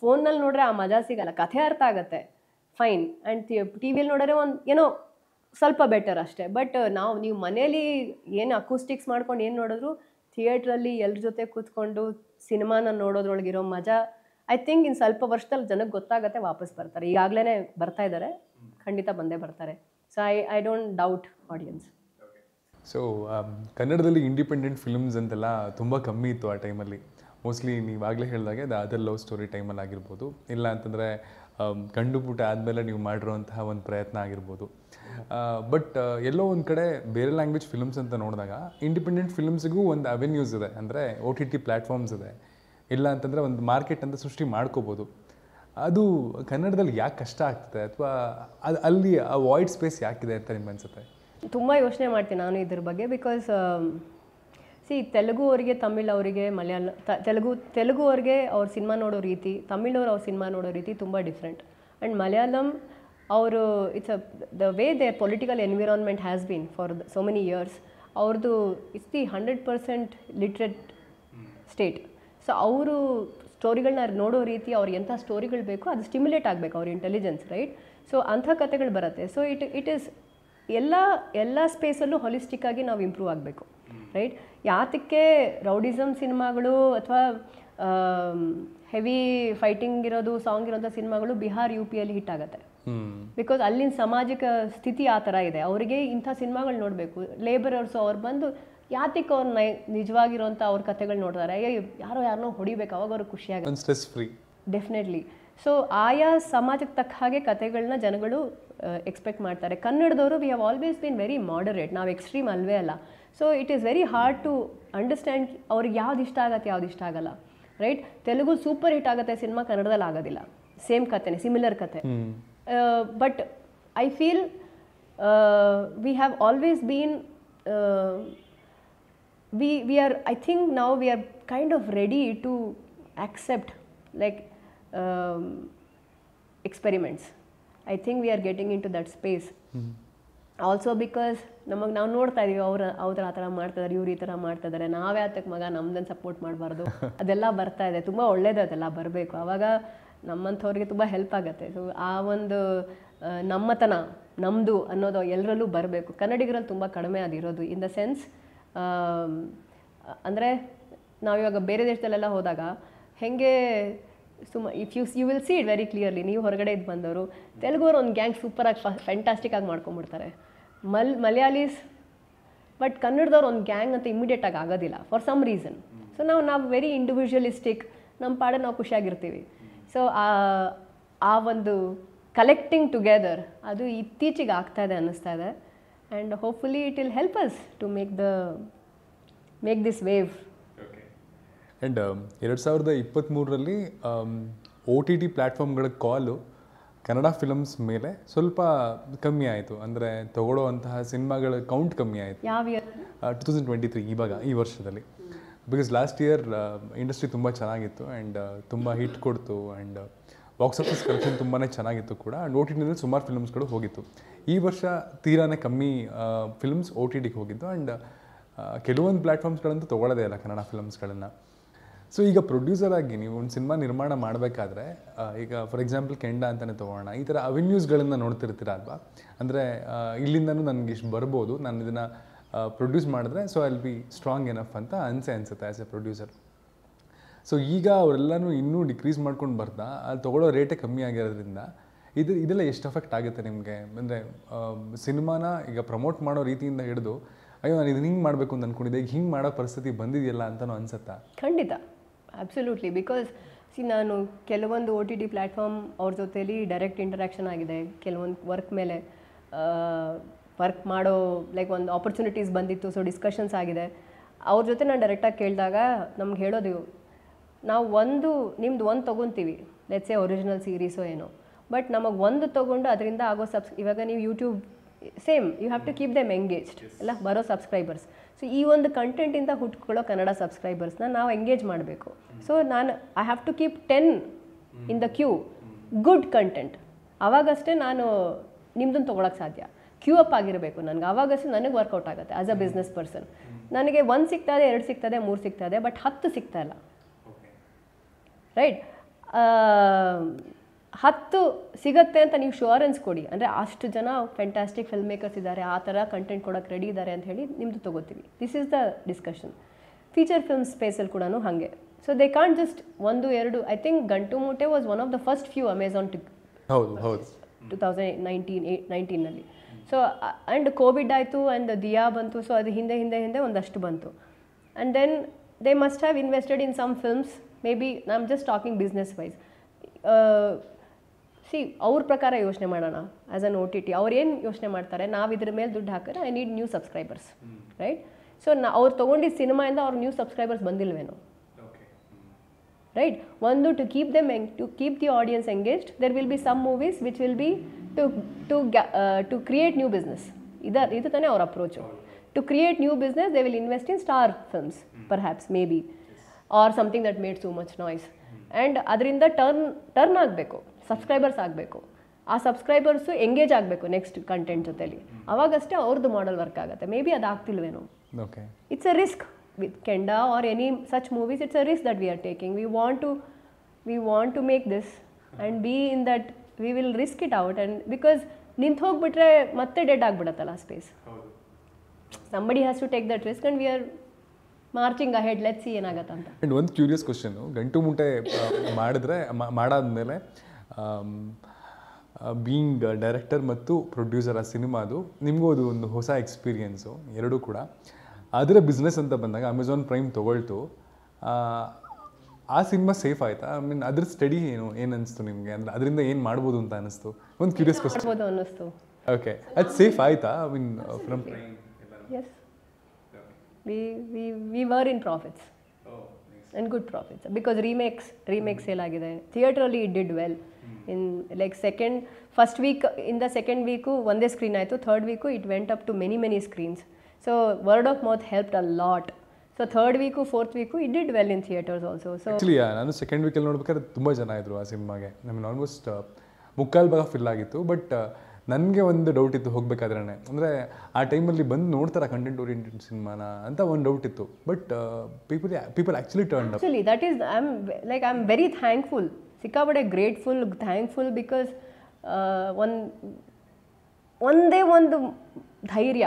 ಫೋನ್ನಲ್ಲಿ ನೋಡ್ರೆ ಆ ಮಜಾ ಸಿಗಲ್ಲ ಕಥೆ ಅರ್ಥ ಆಗತ್ತೆ ಫೈನ್ ಆ್ಯಂಡ್ ಟಿ ವಿಲಿ ನೋಡಿದ್ರೆ ಒಂದು ಏನೋ ಸ್ವಲ್ಪ ಬೆಟರ್ ಅಷ್ಟೇ ಬಟ್ uh, ನಾವು ನೀವು ಮನೇಲಿ ಏನು ಅಕೂಸ್ಟಿಕ್ಸ್ ಮಾಡ್ಕೊಂಡು ಏನು ನೋಡಿದ್ರು ಥಿಯೇಟ್ರಲ್ಲಿ ಎಲ್ಲರ ಜೊತೆ ಕೂತ್ಕೊಂಡು ಸಿನಿಮಾನ ನೋಡೋದ್ರೊಳಗಿರೋ ಮಜಾ ಐ ಥಿಂಕ್ ಇನ್ನು ಸ್ವಲ್ಪ ವರ್ಷದಲ್ಲಿ ಜನಕ್ಕೆ ಗೊತ್ತಾಗತ್ತೆ ವಾಪಸ್ ಬರ್ತಾರೆ ಈಗಾಗಲೇ ಬರ್ತಾ ಇದ್ದಾರೆ ಖಂಡಿತ ಬಂದೇ ಬರ್ತಾರೆ so I I don't doubt audience so ಕನ್ನಡದಲ್ಲಿ ಇಂಡಿಪೆಂಡೆಂಟ್ ಫಿಲ್ಮ್ಸ್ ಅಂತೆಲ್ಲ ತುಂಬ ಕಮ್ಮಿ ಇತ್ತು ಆ ಟೈಮಲ್ಲಿ ಮೋಸ್ಟ್ಲಿ ನೀವಾಗಲೇ ಹೇಳಿದಾಗೆ ದ ಅದರ್ ಲವ್ ಸ್ಟೋರಿ ಟೈಮಲ್ಲಿ ಆಗಿರ್ಬೋದು ಇಲ್ಲ ಅಂತಂದರೆ ಕಂಡುಪುಟ ಆದಮೇಲೆ ನೀವು ಮಾಡಿರುವಂತಹ ಒಂದು ಪ್ರಯತ್ನ ಆಗಿರ್ಬೋದು ಬಟ್ ಎಲ್ಲೋ ಒಂದು ಕಡೆ ಬೇರೆ ಲ್ಯಾಂಗ್ವೇಜ್ ಫಿಲ್ಮ್ಸ್ ಅಂತ ನೋಡಿದಾಗ ಇಂಡಿಪೆಂಡೆಂಟ್ ಫಿಲ್ಮ್ಸಿಗೂ ಒಂದು ಅವೆನ್ಯೂಸ್ ಇದೆ ಅಂದರೆ ಓ ಟಿ ಟಿ ಪ್ಲ್ಯಾಟ್ಫಾರ್ಮ್ಸ್ ಇದೆ ಇಲ್ಲ ಅಂತಂದರೆ ಒಂದು ಮಾರ್ಕೆಟ್ ಅಂತ ಸೃಷ್ಟಿ ಮಾಡ್ಕೋಬೋದು ಅದು ಕನ್ನಡದಲ್ಲಿ ಯಾಕೆ ಕಷ್ಟ ಆಗ್ತದೆ ಅಥವಾ ಅದು ಅಲ್ಲಿ ಆ ವಾಯ್ಡ್ ಸ್ಪೇಸ್ ಯಾಕಿದೆ ಅಂತ ನಿಮ್ಗೆ ಅನಿಸುತ್ತೆ ತುಂಬ ಯೋಚನೆ ಮಾಡ್ತೀನಿ ನಾನು ಇದ್ರ ಬಗ್ಗೆ ಬಿಕಾಸ್ ಸಿ ತೆಲುಗು ಅವರಿಗೆ ತಮಿಳು ಅವರಿಗೆ ಮಲಯಾಳ ತೆಲುಗು ತೆಲುಗು ಅವ್ರಿಗೆ ಅವ್ರ ಸಿನಿಮಾ ನೋಡೋ ರೀತಿ ತಮಿಳವ್ರು ಅವ್ರ ಸಿನಿಮಾ ನೋಡೋ ರೀತಿ ತುಂಬ ಡಿಫ್ರೆಂಟ್ ಆ್ಯಂಡ್ ಮಲಯಾಳಂ ಅವರು it's a the way their political environment has been for so many years ಅವ್ರದ್ದು it's the hundred percent literate state so ಅವರು ಸ್ಟೋರಿಗಳನ್ನ ನೋಡೋ ರೀತಿ ಅವ್ರಿಗೆ ಎಂಥ ಸ್ಟೋರಿಗಳು ಬೇಕೋ ಅದು ಸ್ಟಿಮ್ಯುಲೇಟ್ ಆಗಬೇಕು ಅವ್ರ ಇಂಟೆಲಿಜೆನ್ಸ್ ರೈಟ್ ಸೊ ಅಂಥ ಕಥೆಗಳು ಬರುತ್ತೆ ಸೊ ಇಟ್ ಇಟ್ ಇಸ್ ಎಲ್ಲ ಎಲ್ಲ ಸ್ಪೇಸಲ್ಲೂ ಹೊಲಿಸ್ಟಿಕ್ಕಾಗಿ ನಾವು ಇಂಪ್ರೂವ್ ಆಗಬೇಕು ರೈಟ್ ಯಾತಕ್ಕೆ ರೌಡಿಸಮ್ ಸಿನಿಮಾಗಳು ಅಥವಾ ಹೆವಿ ಫೈಟಿಂಗ್ ಇರೋದು ಸಾಂಗ್ ಇರೋಂಥ ಸಿನಿಮಾಗಳು ಬಿಹಾರ್ ಯು ಪಿಯಲ್ಲಿ ಹಿಟ್ ಆಗುತ್ತೆ ಬಿಕಾಸ್ ಅಲ್ಲಿನ ಸಾಮಾಜಿಕ ಸ್ಥಿತಿ ಆ ಥರ ಇದೆ ಅವರಿಗೆ ಇಂಥ ಸಿನಿಮಾಗಳು ನೋಡಬೇಕು ಲೇಬರರ್ಸು ಅವ್ರು ಬಂದು ಯಾತಿಕ ಅವ್ರ ನೈ ನಿಜವಾಗಿರೋಂಥ ಅವ್ರ ಕಥೆಗಳು ನೋಡ್ತಾರೆ ಯಾರೋ ಯಾರನ್ನೋ ಹೊಡಿಬೇಕು ಅವಾಗ ಅವ್ರಿಗೆ ಖುಷಿಯಾಗುತ್ತೆ ಸ್ಟ್ರೆಸ್ ಫ್ರೀ ಡೆಫಿನೆಟ್ಲಿ ಸೊ ಆಯಾ ಸಮಾಜಕ್ಕೆ ತಕ್ಕ ಹಾಗೆ ಕಥೆಗಳನ್ನ ಜನಗಳು ಎಕ್ಸ್ಪೆಕ್ಟ್ ಮಾಡ್ತಾರೆ ಕನ್ನಡದವರು we have always been very moderate ನಾವು ಎಕ್ಸ್ಟ್ರೀಮ್ ಅಲ್ವೇ ಅಲ್ಲ so it is very hard to understand ಅವ್ರಿಗೆ ಯಾವ್ದು ಇಷ್ಟ ಆಗುತ್ತೆ ಯಾವ್ದು ಇಷ್ಟ ಆಗಲ್ಲ ರೈಟ್ ತೆಲುಗು ಸೂಪರ್ ಹಿಟ್ ಆಗುತ್ತೆ ಸಿನಿಮಾ ಕನ್ನಡದಲ್ಲಿ ಆಗೋದಿಲ್ಲ ಸೇಮ್ ಕಥೆನೇ ಸಿಮಿಲರ್ ಕತೆ but I feel we have always been we we are I think ನಾವು we are kind of ready to accept like experiments I think we are getting into that space also because ನಮಗೆ ನಾವು ನೋಡ್ತಾ ಇದೀವಿ ಅವ್ರ ಅವ್ರ ಆ ಥರ ಮಾಡ್ತಿದ್ದಾರೆ ಇವ್ರು ಈ ಥರ ಮಾಡ್ತಿದ್ದಾರೆ ನಾವೇ ಆತಕ್ಕೆ ಮಗ ನಮ್ದನ್ನು ಸಪೋರ್ಟ್ ಮಾಡಬಾರ್ದು ಅದೆಲ್ಲ ಬರ್ತಾ ಇದೆ ತುಂಬ ಒಳ್ಳೇದು ಅದೆಲ್ಲ ಬರಬೇಕು ಆವಾಗ ನಮ್ಮಂಥವ್ರಿಗೆ ತುಂಬ ಹೆಲ್ಪ್ ಆಗುತ್ತೆ ಸೊ ಆ ಒಂದು ನಮ್ಮತನ ನಮ್ಮದು ಅನ್ನೋದು ಎಲ್ಲರಲ್ಲೂ ಬರಬೇಕು ಕನ್ನಡಿಗರಲ್ಲಿ ತುಂಬ ಕಡಿಮೆ ಆಗಿರೋದು ಇನ್ ದ ಸೆನ್ಸ್ ಅಂದರೆ ನಾವಿವಾಗ ಬೇರೆ ದೇಶದಲ್ಲೆಲ್ಲ ಹೋದಾಗ ಹೆಂಗೆ ಸುಮ್ಮ if you you will see it very clearly ನೀವು ಹೊರಗಡೆ ಇದು ಬಂದವರು ತೆಲುಗು ಅವ್ರು ಒಂದು ಗ್ಯಾಂಗ್ ಸೂಪರಾಗಿ ಫ ಫ್ಯಾಂಟಾಸ್ಟಿಕ್ ಆಗಿ ಮಾಡ್ಕೊಂಬಿಡ್ತಾರೆ ಮಲ್ ಮಲಯಾಳೀಸ್ ಬಟ್ ಕನ್ನಡದವ್ರು ಒಂದು ಗ್ಯಾಂಗ್ ಅಂತ ಇಮಿಡಿಯೇಟಾಗಿ ಆಗೋದಿಲ್ಲ ಫಾರ್ ಸಮ್ ರೀಸನ್ ಸೊ ನಾವು ನಾವು ವೆರಿ ಇಂಡಿವಿಜುವಲಿಸ್ಟಿಕ್ ನಮ್ಮ ಪಾಡ ನಾವು ಖುಷಿಯಾಗಿರ್ತೀವಿ ಸೊ ಆ ಒಂದು ಕಲೆಕ್ಟಿಂಗ್ ಟುಗೆದರ್ ಅದು ಇತ್ತೀಚೆಗೆ ಆಗ್ತಾ ಇದೆ ಅನ್ನಿಸ್ತಾ ಇದೆ and hopefully it will help us to make the make this wave and ಎರಡು ಸಾವಿರದ ಇಪ್ಪತ್ತ್ಮೂರರಲ್ಲಿ ಒ um, ಟಿ ಟಿ ಪ್ಲ್ಯಾಟ್ಫಾರ್ಮ್ಗಳ ಕಾಲು ಕನ್ನಡ ಫಿಲಮ್ಸ್ ಮೇಲೆ ಸ್ವಲ್ಪ ಕಮ್ಮಿ ಆಯಿತು ಅಂದರೆ ತಗೊಳ್ಳುವಂತಹ ಸಿನಿಮಾಗಳ ಕೌಂಟ್ ಕಮ್ಮಿ ಆಯಿತು ಟೂ ತೌಸಂಡ್ ಟ್ವೆಂಟಿ ತ್ರೀ ಇವಾಗ ಈ ವರ್ಷದಲ್ಲಿ ಬಿಕಾಸ್ ಲಾಸ್ಟ್ ಇಯರ್ ಇಂಡಸ್ಟ್ರಿ ತುಂಬ ಚೆನ್ನಾಗಿತ್ತು ಆ್ಯಂಡ್ ತುಂಬ ಹಿಟ್ ಕೊಡ್ತು ಆ್ಯಂಡ್ ಬಾಕ್ಸ್ ಆಫೀಸ್ ಕಲೆಕ್ಷನ್ ತುಂಬಾ ಚೆನ್ನಾಗಿತ್ತು ಕೂಡ ಆ್ಯಂಡ್ ಓ ಟಿ ಟಿನಲ್ಲಿ ಸುಮಾರು ಫಿಲಮ್ಸ್ಗಳು ಹೋಗಿತ್ತು ಈ ವರ್ಷ ತೀರಾನೇ ಕಮ್ಮಿ ಫಿಲ್ಮ್ಸ್ ಒ ಟಿ ಟಿಗೆ ಹೋಗಿದ್ದು ಆ್ಯಂಡ್ ಕೆಲವೊಂದು ಪ್ಲ್ಯಾಟ್ಫಾರ್ಮ್ಸ್ಗಳಂತೂ ತೊಗೊಳ್ಳೋದೇ ಇಲ್ಲ ಕನ್ನಡ ಫಿಲಮ್ಸ್ಗಳನ್ನು ಸೊ ಈಗ ಪ್ರೊಡ್ಯೂಸರ್ ಆಗಿ ನೀವು ಒಂದು ಸಿನಿಮಾ ನಿರ್ಮಾಣ ಮಾಡಬೇಕಾದ್ರೆ ಈಗ ಫಾರ್ ಎಕ್ಸಾಂಪಲ್ ಕೆಂಡ ಅಂತಲೇ ತೊಗೋಣ ಈ ಥರ ಅವೆನ್ಯೂಸ್ಗಳನ್ನು ನೋಡ್ತಿರ್ತೀರ ಅಲ್ವಾ ಅಂದರೆ ಇಲ್ಲಿಂದನೂ ನನಗೆ ಇಷ್ಟು ಬರ್ಬೋದು ನಾನು ಇದನ್ನು ಪ್ರೊಡ್ಯೂಸ್ ಮಾಡಿದ್ರೆ so I'll be strong enough ಅಂತ ಅನಿಸೆ ಅನಿಸುತ್ತೆ ಆ್ಯಸ್ ಎ ಪ್ರೊಡ್ಯೂಸರ್ ಸೊ ಈಗ ಅವರೆಲ್ಲನೂ ಇನ್ನೂ ಡಿಕ್ರೀಸ್ ಮಾಡ್ಕೊಂಡು ಬರ್ತಾ ಅಲ್ಲಿ ತೊಗೊಳ್ಳೋ ರೇಟೇ ಕಮ್ಮಿ ಆಗಿರೋದ್ರಿಂದ ಇದು ಇದೆಲ್ಲ ಎಷ್ಟು ಎಫೆಕ್ಟ್ ಆಗುತ್ತೆ ನಿಮಗೆ ಅಂದರೆ ಸಿನಿಮಾನ ಈಗ ಪ್ರಮೋಟ್ ಮಾಡೋ ರೀತಿಯಿಂದ ಹಿಡಿದು ಅಯ್ಯೋ ನಾನು ಇದನ್ನ ಹಿಂಗೆ ಮಾಡಬೇಕು ಅಂತ ಅಂದ್ಕೊಂಡಿದ್ದೆ ಈಗ ಹಿಂಗೆ ಮಾಡೋ ಪರಿಸ್ಥಿತಿ ಬಂದಿದೆಯಲ್ಲ ಅಂತಲೂ ಅನ್ಸುತ್ತಾ ಖಂಡಿತ ಅಬ್ಸಲ್ಯೂಟ್ಲಿ ಬಿಕಾಸ್ ಸಿ ನಾನು ಕೆಲವೊಂದು ಓ ಟಿ ಟಿ ಪ್ಲ್ಯಾಟ್ಫಾರ್ಮ್ ಅವ್ರ ಜೊತೇಲಿ ಡೈರೆಕ್ಟ್ ಇಂಟ್ರಾಕ್ಷನ್ ಆಗಿದೆ ಕೆಲವೊಂದು ವರ್ಕ್ ಮೇಲೆ ವರ್ಕ್ ಮಾಡೋ ಲೈಕ್ ಒಂದು ಆಪರ್ಚುನಿಟೀಸ್ ಬಂದಿತ್ತು ಸೊ ಡಿಸ್ಕಷನ್ಸ್ ಆಗಿದೆ ಅವ್ರ ಜೊತೆ ನಾನು ಡೈರೆಕ್ಟಾಗಿ ಕೇಳಿದಾಗ ನಮ್ಗೆ ಹೇಳೋದು ನಾವು ಒಂದು ನಿಮ್ದು ಒಂದು ತೊಗೊತೀವಿ ಎ ಒರಿಜಿನಲ್ ಸೀರೀಸೋ ಏನೋ ಬಟ್ ನಮಗೆ ಒಂದು ತೊಗೊಂಡು ಅದರಿಂದ ಆಗೋ ಸಬ್ಸ್ ಇವಾಗ ನೀವು YouTube same you have to keep them engaged ಎಲ್ಲ ಬರೋ ಸಬ್ಸ್ಕ್ರೈಬರ್ಸ್ ಸೊ ಈ ಒಂದು ಕಂಟೆಂಟಿಂದ ಹುಟ್ಕೊಳ್ಳೋ ಕನ್ನಡ ಸಬ್ಸ್ಕ್ರೈಬರ್ಸ್ನ ನಾವು ಎಂಗೇಜ್ ಮಾಡಬೇಕು ಸೊ ನಾನು I have to keep them in the queue good content ಆವಾಗಷ್ಟೇ ನಾನು ನಿಮ್ದನ್ನು ತೊಗೊಳಕ್ಕೆ ಸಾಧ್ಯ ಕ್ಯೂ ಅಪ್ ಆಗಿರಬೇಕು ನನಗೆ ಆವಾಗಷ್ಟು ನನಗೆ ವರ್ಕೌಟ್ ಆಗುತ್ತೆ ಆಸ್ ಅ ಬಿಸ್ನೆಸ್ ಪರ್ಸನ್ ನನಗೆ ಒಂದು ಸಿಗ್ತದೆ ಎರಡು ಸಿಗ್ತದೆ ಮೂರು ಸಿಗ್ತದೆ ಬಟ್ ಹತ್ತು ಸಿಗ್ತಾ ಇಲ್ಲ ರೈಟ್ ಹತ್ತು ಸಿಗತ್ತೆ ಅಂತ ನೀವು ಶೂರೆನ್ಸ್ ಕೊಡಿ ಅಂದರೆ ಅಷ್ಟು ಜನ ಫ್ಯಾಂಟಾಸ್ಟಿಕ್ ಫಿಲ್ಮ್ ಮೇಕರ್ಸ್ ಇದ್ದಾರೆ ಆ ಥರ ಕಂಟೆಂಟ್ ಕೊಡೋಕ್ಕೆ ರೆಡಿ ಇದ್ದಾರೆ ಅಂತ ಹೇಳಿ ನಿಮ್ಮದು ತೊಗೋತೀವಿ this is the discussion feature film ಸ್ಪೇಸಲ್ಲಿ ಕೂಡ ಹಾಗೆ ಸೊ ದೇ ಕಾಂಟ್ ಜಸ್ಟ್ ಒಂದು ಎರಡು I think Gantu Moote was one of the first few Amazon tick ಹೌದು ಹೌದು ಟು ತೌಸಂಡ್ ನೈನ್ಟೀನ್ ನೈನ್ಟೀನಲ್ಲಿ ಸೊ ಆ್ಯಂಡ್ ಕೋವಿಡ್ ಆಯಿತು ಆ್ಯಂಡ್ ದಿಯಾ ಬಂತು ಸೊ ಅದು ಹಿಂದೆ ಹಿಂದೆ ಹಿಂದೆ ಒಂದಷ್ಟು ಬಂತು and then they must have invested in some films maybe I am just talking business wise see ಅವ್ರ ಪ್ರಕಾರ ಯೋಚನೆ ಮಾಡೋಣ as an O T T ಅವ್ರು ಏನು ಯೋಚನೆ ಮಾಡ್ತಾರೆ ನಾವು ಇದ್ರ ಮೇಲೆ ದುಡ್ಡು ಹಾಕಿದ್ರೆ I need new subscribers right so ನಾ ಅವ್ರು ತೊಗೊಂಡಿದ್ದ ಸಿನಿಮಾಯಿಂದ ಅವ್ರು ನ್ಯೂ ಸಬ್ಸ್ಕ್ರೈಬರ್ಸ್ ಬಂದಿಲ್ವೇನೋ ರೈಟ್ ಒಂದು to keep them engage to keep the audience engaged there will be some movies which will be to to to create new business ಇದ ಇದು ತಾನೇ ಅವ್ರ approach to create new business they will invest in star films perhaps maybe or something that made so much noise and ಅದರಿಂದ turn turn ಆಗಬೇಕು subscribers ಆಗಬೇಕು ಆ subscribers engage ಆಗಬೇಕು next content ಜೊತೆಲಿ ಅವಾಗಷ್ಟೇ ಅವ್ರದ್ದು ಮಾಡಲ್ ವರ್ಕ್ ಆಗುತ್ತೆ ಮೇ ಬಿ ಅದು ಆಗ್ತಿಲ್ವೇನೋ it's a risk with Kenda or any such movies it's a risk that we are taking we want to we want to make this and be in that we will risk it out and because ನಿಂತು ಹೋಗ್ಬಿಟ್ರೆ ಮತ್ತೆ dead ಆಗಿಬಿಡತ್ತಲ್ಲ space somebody has to take that risk and we are marching head let C ಏನಾಗತ್ತಂತ and ಒಂದು curious question Gantu Moote ಮಾಡಿದ್ರೆ ಮಾಡಾದ್ಮೇಲೆ being director ಮತ್ತು producer ಆ cinema ಅದು ನಿಮಗೂ ಅದು ಒಂದು ಹೊಸ ಎಕ್ಸ್ಪೀರಿಯೆನ್ಸು ಎರಡೂ ಕೂಡ ಅದರ ಬಿಸ್ನೆಸ್ ಅಂತ ಬಂದಾಗ ಅಮೆಝಾನ್ ಪ್ರೈಮ್ ತೊಗೊಳ್ತು ಆ ಸಿನಿಮಾ ಸೇಫ್ ಆಯಿತಾ ಐ ಮೀನ್ ಅದ್ರ ಸ್ಟಡಿ ಏನು ಏನು ಅನಿಸ್ತು ನಿಮಗೆ ಅಂದರೆ ಅದರಿಂದ ಏನು ಮಾಡ್ಬೋದು ಅಂತ ಅನಿಸ್ತು ಒಂದು ಕ್ಯೂರಿಯಸ್ ಕ್ವಶನ್ ಅನ್ನಿಸ್ತು ಓಕೆ ಅದು ಸೇಫ್ ಆಯ್ತಾ I mean from yes we we we were in profits and good profits because remakes remakes sale ಆಗಿದೆ ಥಿಯೇಟ್ರಲ್ಲಿ it did well in like second first week ಇಂದ ಸೆಕೆಂಡ್ ವೀಕು ಒಂದೇ screen ಆಯಿತು third week it went up to many many screens so word of mouth help a lot so third week fourth week it did well in theatres also so ನಾನು second ವೀಕಲ್ಲಿ ನೋಡ್ಬೇಕಾದ್ರೆ ತುಂಬ ಜನ ಇದ್ರು ಆ ಸಿನಿಮಾಗೆ ಆಲ್ಮೋಸ್ಟ್ uh, ಮುಕ್ಕಾಲು ಭಾಗ ಫಿಲ್ ಆಗಿತ್ತು ಬಟ್ uh, ನನಗೆ ಒಂದು ಡೌಟ್ ಇತ್ತು ಹೋಗಬೇಕಾದ್ರೆ ಅಂದರೆ ಆ ಟೈಮಲ್ಲಿ ಬಂದು ನೋಡ್ತಾರೆ ಕಂಟೆಂಟ್ ಓರಿಯೆಂಟೆಡ್ ಸಿನಿಮಾನ ಅಂತ ಒಂದು ಡೌಟ್ ಇತ್ತು but people people actually turn that is I am like I am very thankful ಸಿಕ್ಕಾಪಡೆ ಗ್ರೇಟ್ಫುಲ್ ಥ್ಯಾಂಕ್ಫುಲ್ ಬಿಕಾಸ್ ಒಂದು ಒಂದೇ ಒಂದು ಧೈರ್ಯ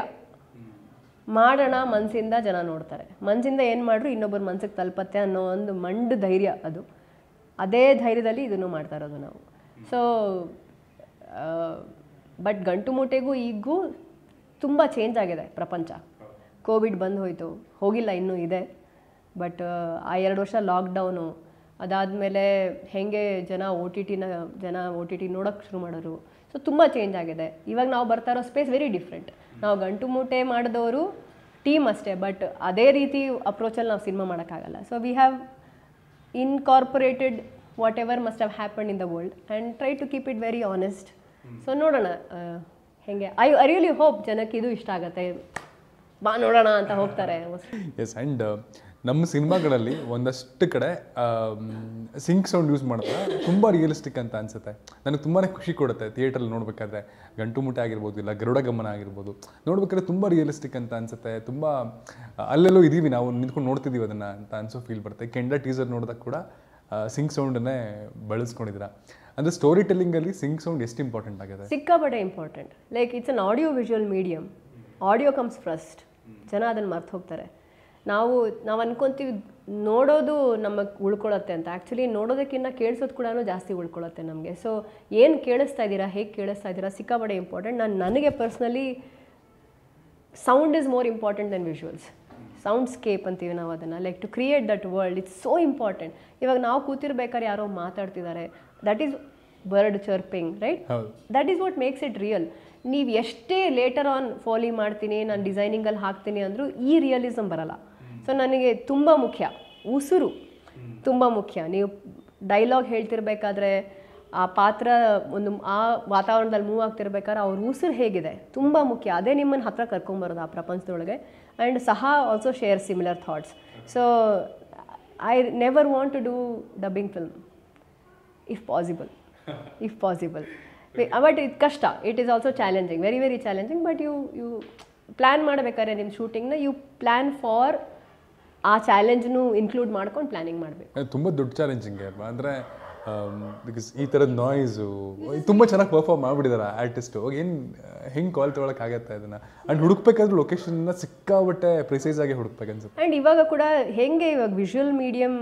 ಮಾಡೋಣ ಮನಸ್ಸಿಂದ ಜನ ನೋಡ್ತಾರೆ ಮನಸ್ಸಿಂದ ಏನು ಮಾಡಿದ್ರು ಇನ್ನೊಬ್ಬರ ಮನ್ಸಿಗೆ ತಲುಪತ್ತೆ ಅನ್ನೋ ಒಂದು ಮಂಡು ಧೈರ್ಯ ಅದು ಅದೇ ಧೈರ್ಯದಲ್ಲಿ ಇದನ್ನು ಮಾಡ್ತಾ ಇರೋದು ನಾವು ಸೊ ಬಟ್ ಗಂಟು ಮೂಟೆಗೂ ಈಗೂ ತುಂಬ ಚೇಂಜ್ ಆಗಿದೆ ಪ್ರಪಂಚ ಕೋವಿಡ್ ಬಂದು ಹೋಯಿತು ಹೋಗಿಲ್ಲ ಇನ್ನೂ ಇದೆ ಬಟ್ ಆ ಎರಡು ವರ್ಷ ಲಾಕ್ಡೌನು ಅದಾದಮೇಲೆ ಹೇಗೆ ಜನ ಓ ಟಿ ಟಿನ ಜನ ಓ ಟಿ ಟಿ ನೋಡೋಕ್ಕೆ ಶುರು ಮಾಡೋರು ಸೊ ತುಂಬ ಚೇಂಜ್ ಆಗಿದೆ ಇವಾಗ ನಾವು ಬರ್ತಾ ಇರೋ ಸ್ಪೇಸ್ ವೆರಿ ಡಿಫ್ರೆಂಟ್ ನಾವು ಗಂಟು ಮೂಟೆ ಮಾಡಿದವರು ಟೀಮ್ ಅಷ್ಟೇ ಬಟ್ ಅದೇ ರೀತಿ ಅಪ್ರೋಚಲ್ಲಿ ನಾವು ಸಿನಿಮಾ ಮಾಡೋಕ್ಕಾಗಲ್ಲ so we have incorporated whatever must have happen in the world and try to keep it very honest so ನೋಡೋಣ ಹೆಂಗೆ ಐ ಐ ರಿಯಲಿ ಹೋಪ್ ಜನಕ್ಕೆ ಇದು ಇಷ್ಟ ಆಗುತ್ತೆ ಬಾ ನೋಡೋಣ ಅಂತ ಹೋಗ್ತಾರೆ ಎಸ್ ಆ್ಯಂಡ್ ನಮ್ಮ ಸಿನಿಮಾಗಳಲ್ಲಿ ಒಂದಷ್ಟು ಕಡೆ ಸಿಂಕ್ ಸೌಂಡ್ ಯೂಸ್ ಮಾಡಿದ್ರೆ ತುಂಬ ರಿಯಲಿಸ್ಟಿಕ್ ಅಂತ ಅನಿಸುತ್ತೆ ನನಗೆ ತುಂಬಾ ಖುಷಿ ಕೊಡುತ್ತೆ ಥಿಯೇಟ್ರಲ್ಲಿ ನೋಡಬೇಕಾದ್ರೆ ಗಂಟು ಮುಟ್ಟೆ ಆಗಿರ್ಬೋದು ಇಲ್ಲ ಗರುಡ ಗಮನ ಆಗಿರ್ಬೋದು ನೋಡ್ಬೇಕಾದ್ರೆ ತುಂಬ ರಿಯಲಿಸ್ಟಿಕ್ ಅಂತ ಅನಿಸುತ್ತೆ ತುಂಬ ಅಲ್ಲೆಲ್ಲೋ ಇದ್ದೀವಿ ನಾವು ನಿಂತ್ಕೊಂಡು ನೋಡ್ತಿದ್ದೀವಿ ಅದನ್ನು ಅಂತ ಅನಿಸೋ ಫೀಲ್ ಬರುತ್ತೆ ಕೆಂಡ ಟೀಸರ್ ನೋಡಿದಾಗ ಕೂಡ ಸಿಂಕ್ ಸೌಂಡನ್ನೇ ಬಳಸ್ಕೊಂಡಿದ್ರ ಅಂದರೆ ಸ್ಟೋರಿ ಟೆಲ್ಲಿಂಗಲ್ಲಿ ಸಿಂಕ್ ಸೌಂಡ್ ಎಷ್ಟು ಇಂಪಾರ್ಟೆಂಟ್ ಆಗಿದೆ ಸಿಕ್ಕಾಪಟ್ಟೆ important like it's an audio visual medium audio comes first ಜನ ಅದನ್ನು ಮರ್ತು ಹೋಗ್ತಾರೆ ನಾವು ನಾವು ಅನ್ಕೊಂತೀವಿ ನೋಡೋದು ನಮಗೆ ಉಳ್ಕೊಳ್ಳುತ್ತೆ ಅಂತ ಆ್ಯಕ್ಚುಲಿ ನೋಡೋದಕ್ಕಿಂತ ಕೇಳಿಸೋದು ಕೂಡ ಜಾಸ್ತಿ ಉಳ್ಕೊಳ್ಳುತ್ತೆ ನಮಗೆ ಸೊ ಏನು ಕೇಳಿಸ್ತಾ ಇದ್ದೀರಾ ಹೇಗೆ ಕೇಳಿಸ್ತಾ ಇದ್ದೀರಾ ಸಿಕ್ಕಾಪಡೆ ಇಂಪಾರ್ಟೆಂಟ್ ನಾನು ನನಗೆ personally sound is more important than visuals soundscape ಅಂತೀವಿ ನಾವು ಅದನ್ನು like to create that world it's so important ಇವಾಗ ನಾವು ಕೂತಿರ್ಬೇಕಾದ್ರೆ ಯಾರೋ ಮಾತಾಡ್ತಿದ್ದಾರೆ that is bird chirping right that is what makes it real ನೀವು ಎಷ್ಟೇ ಲೇಟರ್ ಆನ್ ಫಾಲಿ ಮಾಡ್ತೀನಿ ನಾನು ಡಿಸೈನಿಂಗಲ್ಲಿ ಹಾಕ್ತೀನಿ ಅಂದರೂ ಈ ರಿಯಲಿಸಮ್ ಬರಲ್ಲ ಸೊ ನನಗೆ ತುಂಬ ಮುಖ್ಯ ಉಸಿರು ತುಂಬ ಮುಖ್ಯ ನೀವು ಡೈಲಾಗ್ ಹೇಳ್ತಿರ್ಬೇಕಾದ್ರೆ ಆ ಪಾತ್ರ ಒಂದು ಆ ವಾತಾವರಣದಲ್ಲಿ ಮೂವ್ ಆಗ್ತಿರ್ಬೇಕಾದ್ರೆ ಅವ್ರ ಉಸಿರು ಹೇಗಿದೆ ತುಂಬ ಮುಖ್ಯ ಅದೇ ನಿಮ್ಮನ್ನು ಹತ್ರ ಕರ್ಕೊಂಬರೋದು ಆ ಪ್ರಪಂಚದೊಳಗೆ ಆ್ಯಂಡ್ ಸಹ also share similar thoughts so I never want to do dubbing film if possible if possible but ಇದು ಕಷ್ಟ it is also challenging very very challenging but you you plan ಮಾಡಬೇಕಾದ್ರೆ ನಿಮ್ಮ ಶೂಟಿಂಗ್ನ ಯು ಪ್ಲ್ಯಾನ್ ಫಾರ್ ಆ ಚಾಲೆಂಜ್ನು include ಮಾಡ್ಕೊಂಡು planning ಮಾಡಬೇಕು ತುಂಬ ದೊಡ್ಡ challenging ಅಲ್ವಾ ಅಂದರೆ ಬಿಕಾಸ್ ಈ ಥರದ ನಾಯ್ಸು ತುಂಬ ಚೆನ್ನಾಗಿ ಪರ್ಫಾರ್ಮ್ ಮಾಡಿಬಿಟ್ಟಿದಾರೆ ಆರ್ಟಿಸ್ಟು ಏನು ಹೆಂಗೆ ಕಾಲ್ ತೊಗೊಳಕ್ಕಾಗತ್ತೆ ಅದನ್ನು ಆ್ಯಂಡ್ ಹುಡುಕ್ಬೇಕಾದ್ರೆ ಲೊಕೇಶನ್ನ ಆಗಿ ಪ್ರಿಸೈಸಾಗಿ ಅನ್ಸುತ್ತೆ ಆ್ಯಂಡ್ ಇವಾಗ ಕೂಡ ಹೆಂಗೆ ಇವಾಗ ವಿಷುವಲ್ ಮೀಡಿಯಮ್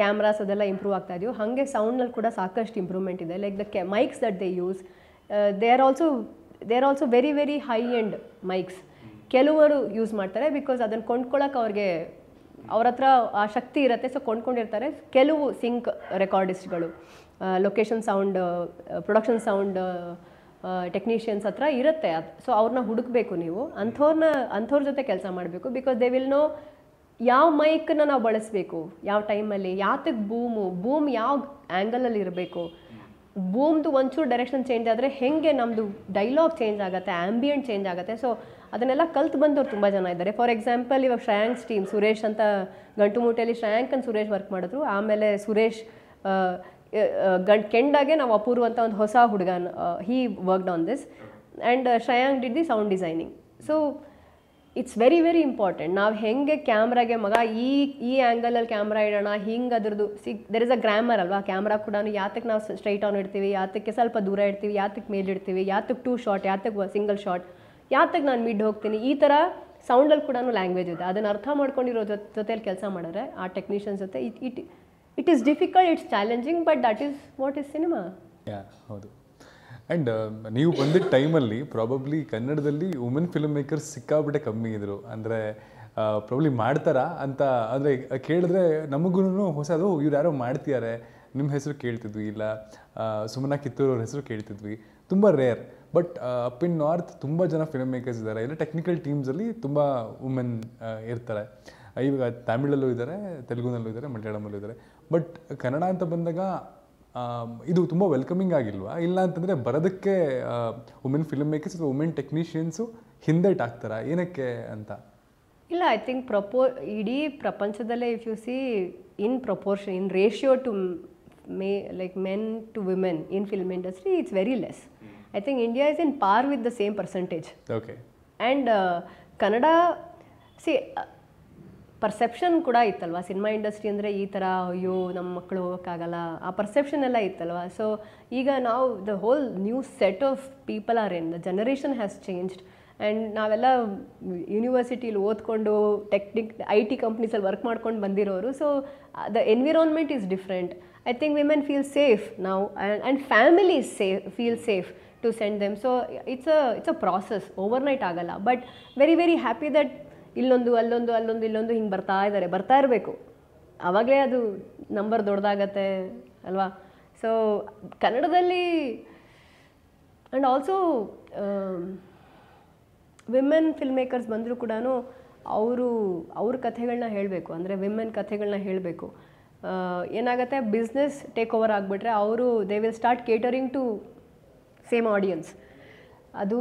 ಕ್ಯಾಮ್ರಾಸ್ ಅದೆಲ್ಲ ಇಂಪ್ರೂವ್ ಆಗ್ತಾ ಇದೆಯೋ ಹಾಗೆ ಸೌಂಡ್ನಲ್ಲಿ ಕೂಡ ಸಾಕಷ್ಟು ಇಂಪ್ರೂವ್ಮೆಂಟ್ ಇದೆ like the K mics that they use they are also they are also very very high end mics ಕೆಲವರು ಯೂಸ್ ಮಾಡ್ತಾರೆ ಬಿಕಾಸ್ ಅದನ್ನು ಕೊಂಡ್ಕೊಳ್ಳೋಕೆ ಅವ್ರಿಗೆ ಅವ್ರ ಹತ್ರ ಆ ಶಕ್ತಿ ಇರುತ್ತೆ ಸೊ ಕೊಂಡ್ಕೊಂಡಿರ್ತಾರೆ ಕೆಲವು ಸಿಂಕ್ ರೆಕಾರ್ಡಿಸ್ಟ್ಗಳು location sound production sound technicians ಹತ್ರ ಇರುತ್ತೆ ಸೊ ಅವ್ರನ್ನ ಹುಡುಕಬೇಕು ನೀವು ಅಂಥವ್ರನ್ನ ಅಂಥವ್ರ ಜೊತೆ ಕೆಲಸ ಮಾಡಬೇಕು ಬಿಕಾಸ್ ದೇ ವಿಲ್ ನೋ ಯಾವ ಮೈಕನ್ನ ನಾವು ಬಳಸಬೇಕು ಯಾವ ಟೈಮಲ್ಲಿ ಯಾತಕ್ಕೆ ಬೂಮು ಬೂಮ್ ಯಾವ ಆ್ಯಂಗಲಲ್ಲಿ ಇರಬೇಕು ಬೂಮ್ದು ಒಂಚೂರು ಡೈರೆಕ್ಷನ್ ಚೇಂಜ್ ಆದರೆ ಹೇಗೆ ನಮ್ಮದು ಡೈಲಾಗ್ ಚೇಂಜ್ ಆಗುತ್ತೆ ಆ್ಯಂಬಿಯೆಂಟ್ ಚೇಂಜ್ ಆಗುತ್ತೆ ಸೊ ಅದನ್ನೆಲ್ಲ ಕಲ್ತು ಬಂದವ್ರು ತುಂಬ ಜನ ಇದ್ದಾರೆ ಫಾರ್ ಎಕ್ಸಾಂಪಲ್ ಇವಾಗ ಶ್ರೇಯಾಂಕ್ಸ್ ಟೀಮ್ ಸುರೇಶ್ ಅಂತ ಗಂಟುಮೂಟೆಯಲ್ಲಿ ಶ್ರೇಯಾಂಕ್ ಅಂತ ಸುರೇಶ್ ವರ್ಕ್ ಮಾಡಿದ್ರು ಆಮೇಲೆ ಸುರೇಶ್ ಗಂಟ್ ಕೆಂಡಾಗೆ ನಾವು ಅಪೂರ್ವ ಅಂತ ಒಂದು ಹೊಸ ಹುಡುಗನ್ he worked on this and Shreyank did the sound designing so it's very very important ನಾವು ಹೆಂಗೆ ಕ್ಯಾಮ್ರಾಗೆ ಮಗ ಈ ಈ ಆ್ಯಂಗಲಲ್ಲಿ ಕ್ಯಾಮ್ರಾ ಇಡೋಣ ಹಿಂಗೆ ಅದ್ರದ್ದು ಸಿಗ್ ದೆರ್ ಇಸ್ ಅ ಗ್ರಾಮರ್ ಅಲ್ವಾ ಕ್ಯಾಮ್ರಾ ಕೂಡ ಯಾತಕ್ಕೆ ನಾವು ಸ್ಟ್ರೈಟ್ ಆನ್ ಇಡ್ತೀವಿ ಯಾತಕ್ಕೆ ಸ್ವಲ್ಪ ದೂರ ಇಡ್ತೀವಿ ಯಾತಕ್ಕೆ ಮೇಲಿಡ್ತೀವಿ ಯಾತಕ್ಕೆ ಟೂ ಶಾಟ್ ಯಾತಕ್ಕೆ ಸಿಂಗಲ್ ಶಾಟ್ ಯಾತಕ್ಕೆ ನಾನು ಮಿಡ್ ಹೋಗ್ತೀನಿ ಈ ಥರ ಸೌಂಡಲ್ಲಿ ಕೂಡ ಲ್ಯಾಂಗ್ವೇಜ್ ಇದೆ ಅದನ್ನು ಅರ್ಥ ಮಾಡ್ಕೊಂಡಿರೋ ಜೊತೆ ಜೊತೆಯಲ್ಲಿ ಕೆಲಸ ಮಾಡಿದ್ರೆ ಆ ಟೆಕ್ನಿಷಿಯನ್ ಜೊತೆ it it it is difficult it's challenging but that is what is cinema ಹೌದು ಆ್ಯಂಡ್ uh, ನೀವು ಬಂದಿದ್ದ ಟೈಮಲ್ಲಿ ಪ್ರಾಬಬ್ಲಿ ಕನ್ನಡದಲ್ಲಿ ವುಮೆನ್ ಫಿಲ್ಮ್ ಮೇಕರ್ಸ್ ಸಿಕ್ಕಾಬಿಟ್ಟೆ ಕಮ್ಮಿ ಇದ್ರು ಅಂದರೆ ಪ್ರಾಬ್ಲಿ ಮಾಡ್ತಾರಾ ಅಂತ ಅಂದರೆ ಕೇಳಿದ್ರೆ ನಮಗೂ ಹೊಸದು ಇವ್ರು ಯಾರೋ ಮಾಡ್ತಿದ್ದಾರೆ ನಿಮ್ಮ ಹೆಸರು ಕೇಳ್ತಿದ್ವಿ ಇಲ್ಲ ಸುಮನಾ ಕಿತ್ತೂರವ್ರ ಹೆಸರು ಕೇಳ್ತಿದ್ವಿ ತುಂಬ rare but up in north ತುಂಬ ಜನ ಫಿಲ್ಮ್ ಮೇಕರ್ಸ್ ಇದ್ದಾರೆ ಇಲ್ಲ ಟೆಕ್ನಿಕಲ್ ಟೀಮ್ಸಲ್ಲಿ ತುಂಬ ವುಮೆನ್ ಇರ್ತಾರೆ ಇವಾಗ ತಮಿಳಲ್ಲೂ ಇದ್ದಾರೆ ತೆಲುಗುನಲ್ಲೂ ಇದ್ದಾರೆ ಮಲಯಾಳಮಲ್ಲೂ ಇದ್ದಾರೆ ಬಟ್ ಕನ್ನಡ ಅಂತ ಬಂದಾಗ ಇದು ತುಂಬ ವೆಲ್ಕಮಿಂಗ್ ಆಗಿಲ್ವಾ ಇಲ್ಲ ಅಂತಂದರೆ ಬರೋದಕ್ಕೆ ವುಮೆನ್ ಫಿಲ್ಮ್ ಮೇಕರ್ಸ್ ಅಥವಾ ವುಮೆನ್ ಟೆಕ್ನಿಷಿಯನ್ಸು ಹಿಂದೆಟ್ ಆಗ್ತಾರೆ ಏನಕ್ಕೆ ಅಂತ ಇಲ್ಲ ಐ ಥಿಂಕ್ ಪ್ರಪೋ ಇಡೀ ಪ್ರಪಂಚದಲ್ಲೇ if you see in proportion in ratio to me like men to women in film industry it's very less I think India is in par with the same percentage okay and Kannada see perception ಕೂಡ ಇತ್ತಲ್ವ cinema industry ಅಂದರೆ ಈ ಥರ ಅಯ್ಯೋ ನಮ್ಮ ಮಕ್ಕಳು ಹೋಗೋಕ್ಕಾಗಲ್ಲ ಆ ಪರ್ಸೆಪ್ಷನ್ ಎಲ್ಲ ಇತ್ತಲ್ವ ಸೊ ಈಗ ನಾವು the whole new set of people are in the generation has changed and ನಾವೆಲ್ಲ ಯೂನಿವರ್ಸಿಟಿಲಿ ಓದ್ಕೊಂಡು ಟೆಕ್ನಿಕ್ ಐ ಟಿ ಕಂಪ್ನೀಸಲ್ಲಿ ವರ್ಕ್ ಮಾಡ್ಕೊಂಡು ಬಂದಿರೋರು so the environment is different I think women feel safe ನಾವು and and family safe feel safe to send them so it's a it's a process overnight ಆಗಲ್ಲ but very very happy that ಇಲ್ಲೊಂದು ಅಲ್ಲೊಂದು ಅಲ್ಲೊಂದು ಇಲ್ಲೊಂದು ಹಿಂಗೆ ಬರ್ತಾ ಇದ್ದಾರೆ ಬರ್ತಾ ಇರಬೇಕು ಆವಾಗಲೇ ಅದು ನಂಬರ್ ದೊಡ್ಡದಾಗತ್ತೆ ಅಲ್ವಾ ಸೊ ಕನ್ನಡದಲ್ಲಿ and also women film makers ಬಂದರೂ ಕೂಡ ಅವರು ಅವ್ರ ಕಥೆಗಳನ್ನ ಹೇಳಬೇಕು ಅಂದರೆ ವಿಮೆನ್ ಕಥೆಗಳನ್ನ ಹೇಳಬೇಕು ಏನಾಗುತ್ತೆ ಬಿಸ್ನೆಸ್ ಟೇಕ್ ಓವರ್ ಆಗಿಬಿಟ್ರೆ ಅವರು they will start catering to same audience ಅದು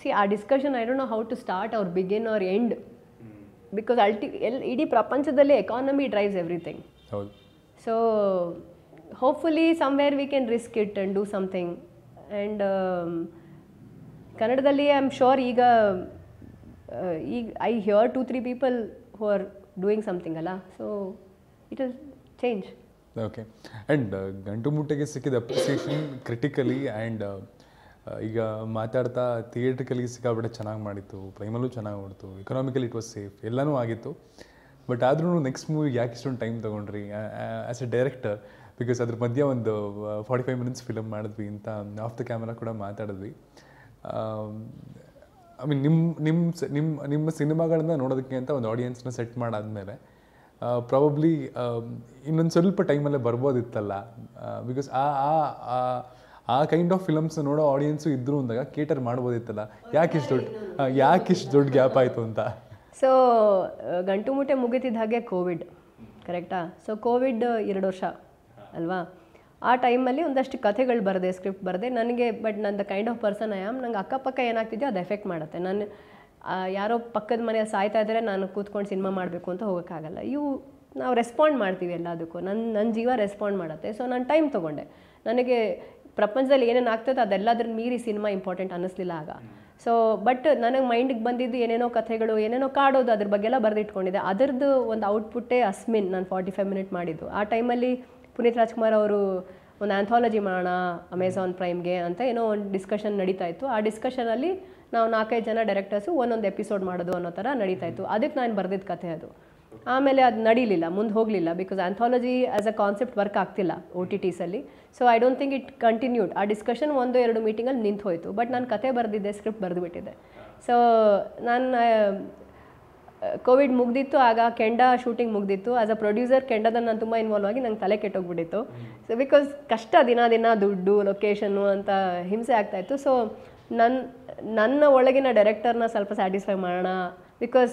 ಸಿ ಆ discussion I don't know how to start ಅವ್ರ ಬಿಗಿನ್ ಅವ್ರ ಎಂಡ್ ಬಿಕಾಸ್ ಅಲ್ಟಿ ಎಲ್ ಇಡೀ ಪ್ರಪಂಚದಲ್ಲಿ economy drives everything so hopefully somewhere we can risk it and do something and ಕನ್ನಡದಲ್ಲಿ I am sure ಈಗ uh, ಈಗ I hear two three people who are doing something ಅಲ್ಲ so it is change okay and Gantu ಮುಟ್ಟೆಗೆ ಸಿಕ್ಕಿದ appreciation critically and ಈಗ ಮಾತಾಡ್ತಾ ಕಲಿಗೆ ಸಿಕ್ಕಾಬಿಟ್ಟೆ ಚೆನ್ನಾಗಿ ಮಾಡಿತ್ತು ಪ್ರೈಮಲ್ಲೂ ಚೆನ್ನಾಗಿ ಓಡ್ತು ಎಕನಾಮಿಕಲಿ ಇಟ್ ವಾಸ್ ಸೇಫ್ ಎಲ್ಲನೂ ಆಗಿತ್ತು ಬಟ್ ಆದ್ರೂ ನೆಕ್ಸ್ಟ್ ಮೂವಿ ಯಾಕೆ ಇಷ್ಟೊಂದು ಟೈಮ್ ತೊಗೊಂಡ್ರಿ ಆ್ಯಸ್ ಎ ಡೈರೆಕ್ಟರ್ ಬಿಕಾಸ್ ಅದ್ರ ಮಧ್ಯೆ ಒಂದು ಫಾರ್ಟಿ ಫೈವ್ ಮಿನಿಟ್ಸ್ ಫಿಲಮ್ ಮಾಡಿದ್ವಿ ಅಂತ ಆಫ್ ದ ಕ್ಯಾಮ್ರಾ ಕೂಡ ಮಾತಾಡಿದ್ವಿ ಐ ಮೀನ್ ನಿಮ್ಮ ನಿಮ್ಮ ನಿಮ್ಮ ನಿಮ್ಮ ಸಿನಿಮಾಗಳನ್ನ ನೋಡೋದಕ್ಕೆ ಅಂತ ಒಂದು ಆಡಿಯನ್ಸ್ನ ಸೆಟ್ ಮಾಡಾದಮೇಲೆ ಪ್ರಾಬಬ್ಲಿ ಇನ್ನೊಂದು ಸ್ವಲ್ಪ ಟೈಮಲ್ಲೇ ಬರ್ಬೋದಿತ್ತಲ್ಲ ಬಿಕಾಸ್ ಆ ಆ ಆ ಕೈಂಡ್ ಆಫ್ ಫಿಲಮ್ಸ್ ನೋಡೋ ಆಡಿಯನ್ಸು ಇದ್ರು ಅಂದಾಗ ಕೇಟರ್ ಮಾಡ್ಬೋದಿತ್ತಲ್ಲ ಯಾಕೆ ಇಷ್ಟು ದೊಡ್ಡ ಯಾಕೆ ಇಷ್ಟು ದೊಡ್ಡ ಗ್ಯಾಪ್ ಆಯಿತು ಅಂತ ಸೊ ಗಂಟು ಮೂಟೆ ಮುಗಿತಿದ್ದ ಹಾಗೆ ಕೋವಿಡ್ ಕರೆಕ್ಟಾ ಸೊ ಕೋವಿಡ್ ಎರಡು ವರ್ಷ ಅಲ್ವಾ ಆ ಟೈಮಲ್ಲಿ ಒಂದಷ್ಟು ಕಥೆಗಳು ಬರದೆ ಸ್ಕ್ರಿಪ್ಟ್ ಬರದೆ ನನಗೆ ಬಟ್ ನನ್ನ kind of person I am ನಂಗೆ ಅಕ್ಕಪಕ್ಕ ಏನಾಗ್ತಿದೆಯೋ ಅದು ಎಫೆಕ್ಟ್ ಮಾಡುತ್ತೆ ನಾನು ಯಾರೋ ಪಕ್ಕದ ಮನೆಯಲ್ಲಿ ಸಾಯ್ತಾ ಇದ್ದರೆ ನಾನು ಕೂತ್ಕೊಂಡು ಸಿನಿಮಾ ಮಾಡಬೇಕು ಅಂತ ಹೋಗೋಕ್ಕಾಗಲ್ಲ ಇವು ನಾವು ರೆಸ್ಪಾಂಡ್ ಮಾಡ್ತೀವಿ ಎಲ್ಲದಕ್ಕೂ ನನ್ನ ನನ್ನ ಜೀವ ರೆಸ್ಪಾಂಡ್ ಮಾಡುತ್ತೆ ಸೊ ನಾನು ಟೈಮ್ ತೊಗೊಂಡೆ ನನಗೆ ಪ್ರಪಂಚದಲ್ಲಿ ಏನೇನು ಆಗ್ತದೆ ಅದೆಲ್ಲದ್ರ ಮೀರಿ ಸಿನಿಮಾ ಇಂಪಾರ್ಟೆಂಟ್ ಅನ್ನಿಸ್ಲಿಲ್ಲ ಆಗ ಸೊ ಬಟ್ ನನಗೆ ಮೈಂಡಿಗೆ ಬಂದಿದ್ದು ಏನೇನೋ ಕಥೆಗಳು ಏನೇನೋ ಕಾಡೋದು ಅದ್ರ ಬಗ್ಗೆ ಎಲ್ಲ ಬರೆದಿಟ್ಕೊಂಡಿದ್ದೆ ಅದರದ್ದು ಒಂದು ಔಟ್ಪುಟ್ಟೇ ಅಸ್ಮಿನ್ ನಾನು ಫಾರ್ಟಿ ಫೈವ್ ಮಿನಿಟ್ ಮಾಡಿದ್ದು ಆ ಟೈಮಲ್ಲಿ ಪುನೀತ್ ರಾಜ್ಕುಮಾರ್ ಅವರು ಒಂದು ಆ್ಯಂಥಾಲಜಿ ಮಾಡೋಣ ಅಮೆಝಾನ್ ಪ್ರೈಮ್ಗೆ ಅಂತ ಏನೋ ಒಂದು ಡಿಸ್ಕಷನ್ ನಡೀತಾ ಇತ್ತು ಆ ಡಿಸ್ಕಷನಲ್ಲಿ ನಾವು ನಾಲ್ಕೈದು ಜನ ಡೈರೆಕ್ಟರ್ಸು ಒಂದೊಂದು ಎಪಿಸೋಡ್ ಮಾಡೋದು ಅನ್ನೋ ಥರ ನಡೀತಾ ಇತ್ತು ಅದಕ್ಕೆ ನಾನು ಬರೆದಿದ್ದ ಕಥೆ ಅದು ಆಮೇಲೆ ಅದು ನಡೀಲಿಲ್ಲ ಮುಂದೆ ಹೋಗಲಿಲ್ಲ because anthology as a concept work ಆಗ್ತಿಲ್ಲ ಓ ಟಿ ಸಲ್ಲಿ so I don't think it continued ಆ ಡಿಸ್ಕಷನ್ ಒಂದು ಎರಡು ಮೀಟಿಂಗಲ್ಲಿ ನಿಂತು ಹೋಯಿತು ಬಟ್ ನಾನು ಕತೆ ಬರೆದಿದ್ದೆ ಸ್ಕ್ರಿಪ್ಟ್ ಬರೆದುಬಿಟ್ಟಿದ್ದೆ ಸೊ ನಾನು ಕೋವಿಡ್ ಮುಗ್ದಿತ್ತು ಆಗ ಕೆಂಡ ಶೂಟಿಂಗ್ ಮುಗ್ದಿತ್ತು ಆಸ್ ಅ ಪ್ರೊಡ್ಯೂಸರ್ ಕೆಂಡದ ನಾನು ತುಂಬ ಇನ್ವಾಲ್ವ್ ಆಗಿ ನಂಗೆ ತಲೆ ಕೆಟ್ಟೋಗ್ಬಿಟ್ಟಿತ್ತು ಸೊ ಬಿಕಾಸ್ ಕಷ್ಟ ದಿನ ದಿನ ದುಡ್ಡು ಲೊಕೇಶನ್ನು ಅಂತ ಹಿಂಸೆ ಆಗ್ತಾಯಿತ್ತು ಸೊ ನನ್ನ ನನ್ನ ಒಳಗಿನ ಡೈರೆಕ್ಟರ್ನ ಸ್ವಲ್ಪ ಸ್ಯಾಟಿಸ್ಫೈ ಮಾಡೋಣ ಬಿಕಾಸ್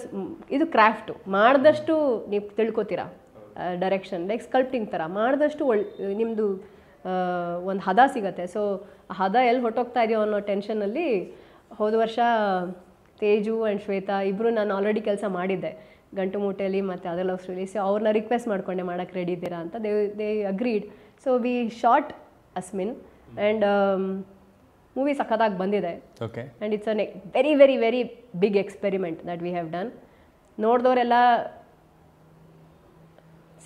ಇದು ಕ್ರಾಫ್ಟು ಮಾಡಿದಷ್ಟು ನೀವು ತಿಳ್ಕೊತೀರಾ ಡೈರೆಕ್ಷನ್ ಲೈಕ್ ಸ್ಕಲ್ಪ್ಟಿಂಗ್ ಥರ ಮಾಡಿದಷ್ಟು ಒಳ್ ನಿಮ್ಮದು ಒಂದು ಹದ ಸಿಗತ್ತೆ ಸೊ ಆ ಹದ ಎಲ್ಲಿ ಹೊಟ್ಟೋಗ್ತಾ ಇದೆಯೋ ಅನ್ನೋ ಟೆನ್ಷನಲ್ಲಿ ಹೋದ ವರ್ಷ ತೇಜು ಆ್ಯಂಡ್ ಶ್ವೇತಾ ಇಬ್ಬರು ನಾನು ಆಲ್ರೆಡಿ ಕೆಲಸ ಮಾಡಿದ್ದೆ ಗಂಟು ಮೂಟೆಯಲ್ಲಿ ಮತ್ತು ಅದೆಲ್ಲ ಸ್ಟೋರೀಲಿ ಸೊ ಅವ್ರನ್ನ ರಿಕ್ವೆಸ್ಟ್ ಮಾಡ್ಕೊಂಡೆ ಮಾಡೋಕ್ಕೆ ರೆಡಿ ಇದ್ದೀರಾ ಅಂತ they they agreed so we short ಅಸ್ಮಿನ್ ಆ್ಯಂಡ್ ಮೂವಿ ಸಖತ್ತಾಗಿ ಬಂದಿದೆ okay and it's an very very very big experiment that we have done ನೋಡಿದವರೆಲ್ಲ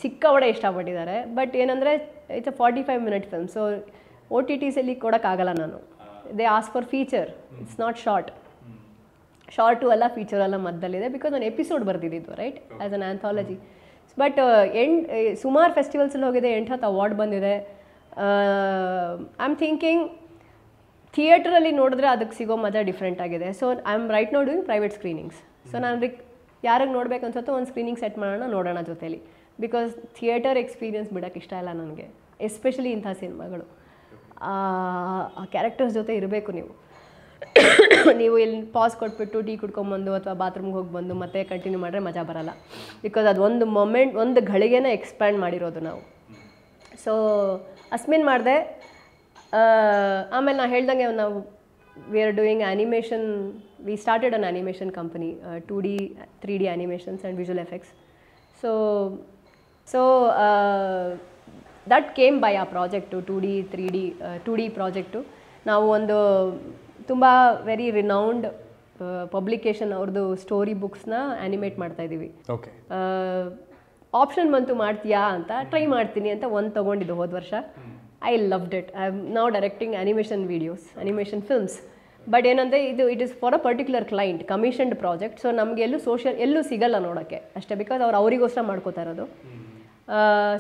ಸಿಕ್ಕ ಒಡೆ ಇಷ್ಟಪಟ್ಟಿದ್ದಾರೆ ಬಟ್ ಏನಂದರೆ it's a forty five minute film so O T T ಟಿಸಲ್ಲಿ ಕೊಡೋಕ್ಕಾಗಲ್ಲ ನಾನು they as for feature it's not short short ಎಲ್ಲ feature ಎಲ್ಲ ಮದ್ದಲ್ಲಿದೆ ಬಿಕಾಸ್ ನಾನು ಎಪಿಸೋಡ್ ಬರೆದಿದ್ದು right as an anthology but end ಸುಮಾರು ಫೆಸ್ಟಿವಲ್ಸಲ್ಲಿ ಹೋಗಿದೆ ಎಂಟು ಹತ್ತು ಅವಾರ್ಡ್ ಬಂದಿದೆ ಐ ಆಮ್ ಥಿಂಕಿಂಗ್ ಥಿಯೇಟ್ರಲ್ಲಿ ನೋಡಿದ್ರೆ ಅದಕ್ಕೆ ಸಿಗೋ ಮಜಾ ಡಿಫ್ರೆಂಟ್ ಆಗಿದೆ so I am right now doing private screenings so ನಾನು ರಿಕ್ ಯಾರಿಗೆ ನೋಡ್ಬೇಕು ಅನ್ಸುತ್ತೋ ಒಂದು ಸ್ಕ್ರೀನಿಂಗ್ ಸೆಟ್ ಮಾಡೋಣ ನೋಡೋಣ ಜೊತೇಲಿ ಬಿಕಾಸ್ ಥಿಯೇಟರ್ ಎಕ್ಸ್ಪೀರಿಯೆನ್ಸ್ ಬಿಡೋಕ್ಕೆ ಇಷ್ಟ ಇಲ್ಲ ನನಗೆ ಎಸ್ಪೆಷಲಿ ಇಂಥ ಸಿನಿಮಾಗಳು ಆ ಕ್ಯಾರೆಕ್ಟರ್ಸ್ ಜೊತೆ ಇರಬೇಕು ನೀವು ನೀವು ಇಲ್ಲಿ ಪಾಸ್ ಕೊಟ್ಬಿಟ್ಟು ಟೀ ಕುಡ್ಕೊಂಬಂದು ಅಥವಾ ಬಾತ್ರೂಮ್ಗೆ ಹೋಗಿ ಬಂದು ಮತ್ತೆ ಕಂಟಿನ್ಯೂ ಮಾಡಿದ್ರೆ ಮಜಾ ಬರಲ್ಲ ಬಿಕಾಸ್ ಅದು ಒಂದು ಮೊಮೆಂಟ್ ಒಂದು ಘಳಿಗೆನೇ ಎಕ್ಸ್ಪ್ಯಾಂಡ್ ಮಾಡಿರೋದು ನಾವು ಸೊ ಅಸ್ಮಿನ್ ಮಾಡಿದೆ ಆಮೇಲೆ ನಾ ಹೇಳ್ದಂಗೆ ನಾವು we are doing animation we started an animation company two D three D animations and visual effects so so that came by a project two D three D two D project ನಾವು ಒಂದು ತುಂಬ very renowned publication ಅವ್ರದ್ದು story ಬುಕ್ಸ್ನ animate ಮಾಡ್ತಾ ಇದ್ದೀವಿ okay option ಬಂತು ಮಾಡ್ತೀಯಾ ಅಂತ ಟ್ರೈ ಮಾಡ್ತೀನಿ ಅಂತ ಒಂದು ತೊಗೊಂಡಿದ್ದು ಹೋದ ವರ್ಷ ಐ ಲವ್ಡ್ ಇಟ್ ಐ ನಾವು directing animation videos animation films but ಏನಂದರೆ ಇದು it is for a particular client commissioned project so ನಮಗೆ ಎಲ್ಲೂ ಸೋಷಿಯಲ್ ಎಲ್ಲೂ ಸಿಗಲ್ಲ ನೋಡೋಕ್ಕೆ ಅಷ್ಟೇ ಬಿಕಾಸ್ ಅವ್ರು ಅವರಿಗೋಸ್ಕರ ಮಾಡ್ಕೋತಾ ಇರೋದು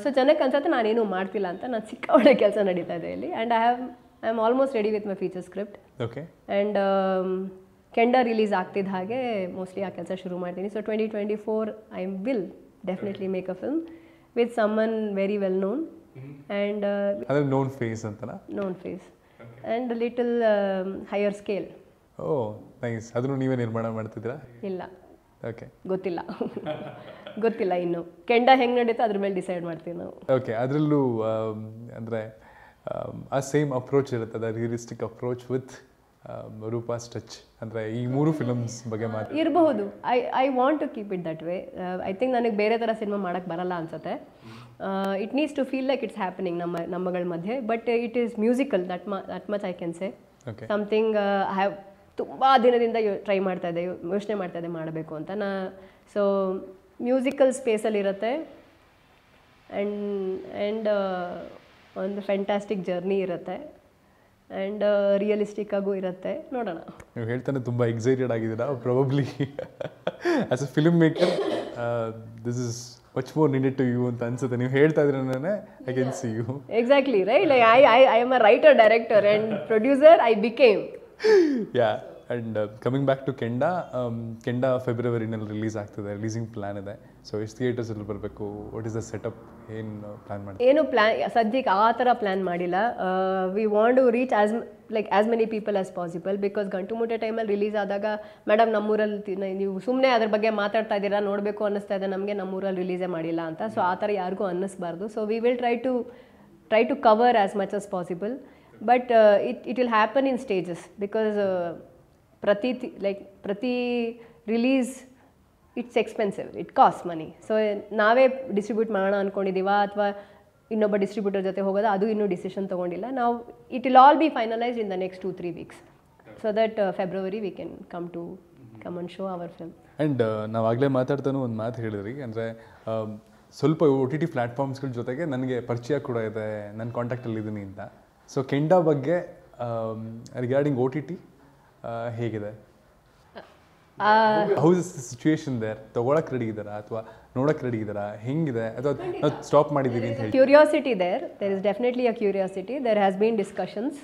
ಸೊ ಜನಕ್ಕೆ ಅನ್ಸತ್ತೆ ನಾನೇನು ಮಾಡ್ತಿಲ್ಲ ಅಂತ ನಾನು ಚಿಕ್ಕ ಒಳ್ಳೆ ಕೆಲಸ ನಡೀತಾ ಇದೆ ಇಲ್ಲಿ and I have I am almost ready with my feature script okay and ಕೆಂಡರ್ ರಿಲೀಸ್ ಆಗ್ತಿದ್ದ ಹಾಗೆ ಮೋಸ್ಟ್ಲಿ ಆ ಕೆಲಸ ಶುರು ಮಾಡ್ತೀನಿ so twenty twenty four I will definitely make a film with some very well known and known face ಅಂತನಾ known face and little higher scale oh nice ಅದನ್ನು ನೀವೇ ನಿರ್ಮಾಣ ಮಾಡ್ತಿದ್ದೀರಾ ಇಲ್ಲ ಓಕೆ ಗೊತ್ತಿಲ್ಲ ಗೊತ್ತಿಲ್ಲ ಇನ್ನು ಕೆಂಡ ಹೆಂಗೆ ನಡೀತೋ ಅದ್ರ ಮೇಲೆ ಡಿಸೈಡ್ ಮಾಡ್ತೀವಿ ನಾವು ಓಕೆ ಅದರಲ್ಲೂ um, ಅಂದರೆ um, ಆ ಸೇಮ್ ಅಪ್ರೋಚ್ ಇರುತ್ತೆ ಅದ ರಿಯಲಿಸ್ಟಿಕ್ ಅಪ್ರೋಚ್ ವಿತ್ ರೂಪಾ ಸ್ಟಚ್ ಅಂದರೆ ಈ ಮೂರು ಫಿಲಮ್ಸ್ ಬಗ್ಗೆ ಮಾತು ಇರಬಹುದು I I want to keep it that way I think ನನಗೆ ಬೇರೆ ಥರ ಸಿನಿಮಾ ಮಾಡೋಕ್ಕೆ ಬರಲ್ಲ ಅನ್ಸುತ್ತೆ it needs to feel like it's happening ನಮ್ಮ ನಮ್ಮಗಳ ಮಧ್ಯೆ but it is musical that that much I can say something I have ತುಂಬ ದಿನದಿಂದ ಟ್ರೈ ಮಾಡ್ತಾ ಇದೆ ಯೋಚನೆ ಮಾಡ್ತಾ ಇದೆ ಮಾಡಬೇಕು ಅಂತ ನಾ ಸೊ ಮ್ಯೂಸಿಕಲ್ ಸ್ಪೇಸಲ್ಲಿರುತ್ತೆ ಆ್ಯಂಡ್ ಆ್ಯಂಡ್ ಒಂದು ಫ್ಯಾಂಟಾಸ್ಟಿಕ್ ಜರ್ನಿ ಇರುತ್ತೆ ಆ್ಯಂಡ್ ರಿಯಲಿಸ್ಟಿಕ್ ಆಗೂ ಇರುತ್ತೆ ನೋಡೋಣ ನೀವು ಹೇಳ್ತಾನೆ ತುಂಬ ಎಕ್ಸೈಟೆಡ್ ಆಗಿದ್ದೀರಾ probably as a film maker this is much more needed to you ಅಂತ ಅನ್ಸುತ್ತೆ ನೀವು ಹೇಳ್ತಾ ಇದ್ರೆ ನಾನೇ I can see you exactly right I I I am a writer director and producer I became yeah and coming back to Kenda Kenda ಫೆಬ್ರವರಿನಲ್ಲಿ release ಆಗ್ತದೆ releasing plan ಇದೆ so ಎಷ್ಟು ಅಲ್ಲಿ ಬರಬೇಕು ವಾಟ್ ಇಸ್ ದ ಸೆಟಪ್ ಏನು ಪ್ಲಾನ್ ಮಾಡಿ ಏನು plan ಸದ್ಯಕ್ಕೆ ಆ ಥರ ಪ್ಲಾನ್ ಮಾಡಿಲ್ಲ we want to reach as like as many people as possible because Gantumoote ಟೈಮಲ್ಲಿ ರಿಲೀಸ್ ಆದಾಗ ಮೇಡಮ್ ನಮ್ಮೂರಲ್ಲಿ ನೀವು ಸುಮ್ಮನೆ ಅದ್ರ ಬಗ್ಗೆ ಮಾತಾಡ್ತಾ ಇದ್ದೀರಾ ನೋಡಬೇಕು ಅನ್ನಿಸ್ತಾ ಇದೆ ನಮಗೆ ನಮ್ಮೂರಲ್ಲಿ ರಿಲೀಸೇ ಮಾಡಿಲ್ಲ ಅಂತ ಸೊ ಆ ಥರ ಯಾರಿಗೂ ಅನ್ನಿಸ್ಬಾರ್ದು so we will try to try to cover as much as possible but it it will happen in stages because ಪ್ರತಿ ಲೈಕ್ ಪ್ರತಿ release it's expensive it cost money so ನಾವೇ ಡಿಸ್ಟ್ರಿಬ್ಯೂಟ್ ಮಾಡೋಣ ಅಂದ್ಕೊಂಡಿದ್ದೀವ ಅಥವಾ ಇನ್ನೊಬ್ಬ ಡಿಸ್ಟ್ರಿಬ್ಯೂಟರ್ ಜೊತೆ ಹೋಗೋದು ಅದು ಇನ್ನೂ ಡಿಸಿಷನ್ ತೊಗೊಂಡಿಲ್ಲ ನಾವು it will all be finalise in the next two three weeks so that February we can come to come and show our film and ನಾವು ಆಗಲೇ ಮಾತಾಡ್ತಾನೂ ಒಂದು ಮಾತು ಹೇಳಿದ್ರಿ ಅಂದರೆ um, ಸ್ವಲ್ಪ ಓ ಟಿ ಟಿ ಪ್ಲಾಟ್ಫಾರ್ಮ್ಸ್ಗಳ ಜೊತೆಗೆ ನನಗೆ ಪರಿಚಯ ಕೂಡ ಇದೆ ನನ್ನ ಕಾಂಟ್ಯಾಕ್ಟಲ್ಲಿ ಇದ್ದೀನಿ ಅಂತ ಸೊ ಕೆಂಡ ಬಗ್ಗೆ ರಿಗಾರ್ಡಿಂಗ್ ಓ ಟಿ ಟಿ ಹೇಗಿದೆ ಹೌಸ್ ಸಿಚುವೇಶನ್ ದೇರ್ ತಗೊಳಕ್ ರೆಡಿ ಇದ್ದಾರಾ ಅಥವಾ ನೋಡಕ್ ರೆಡಿ ಇದ್ದಾರಾ ಹೆಂಗಿದೆ ಅಥವಾ ಸ್ಟಾಪ್ ಮಾಡಿದೀವಿ ಅಂತ curiosity there there is definitely a curiosity there has been discussions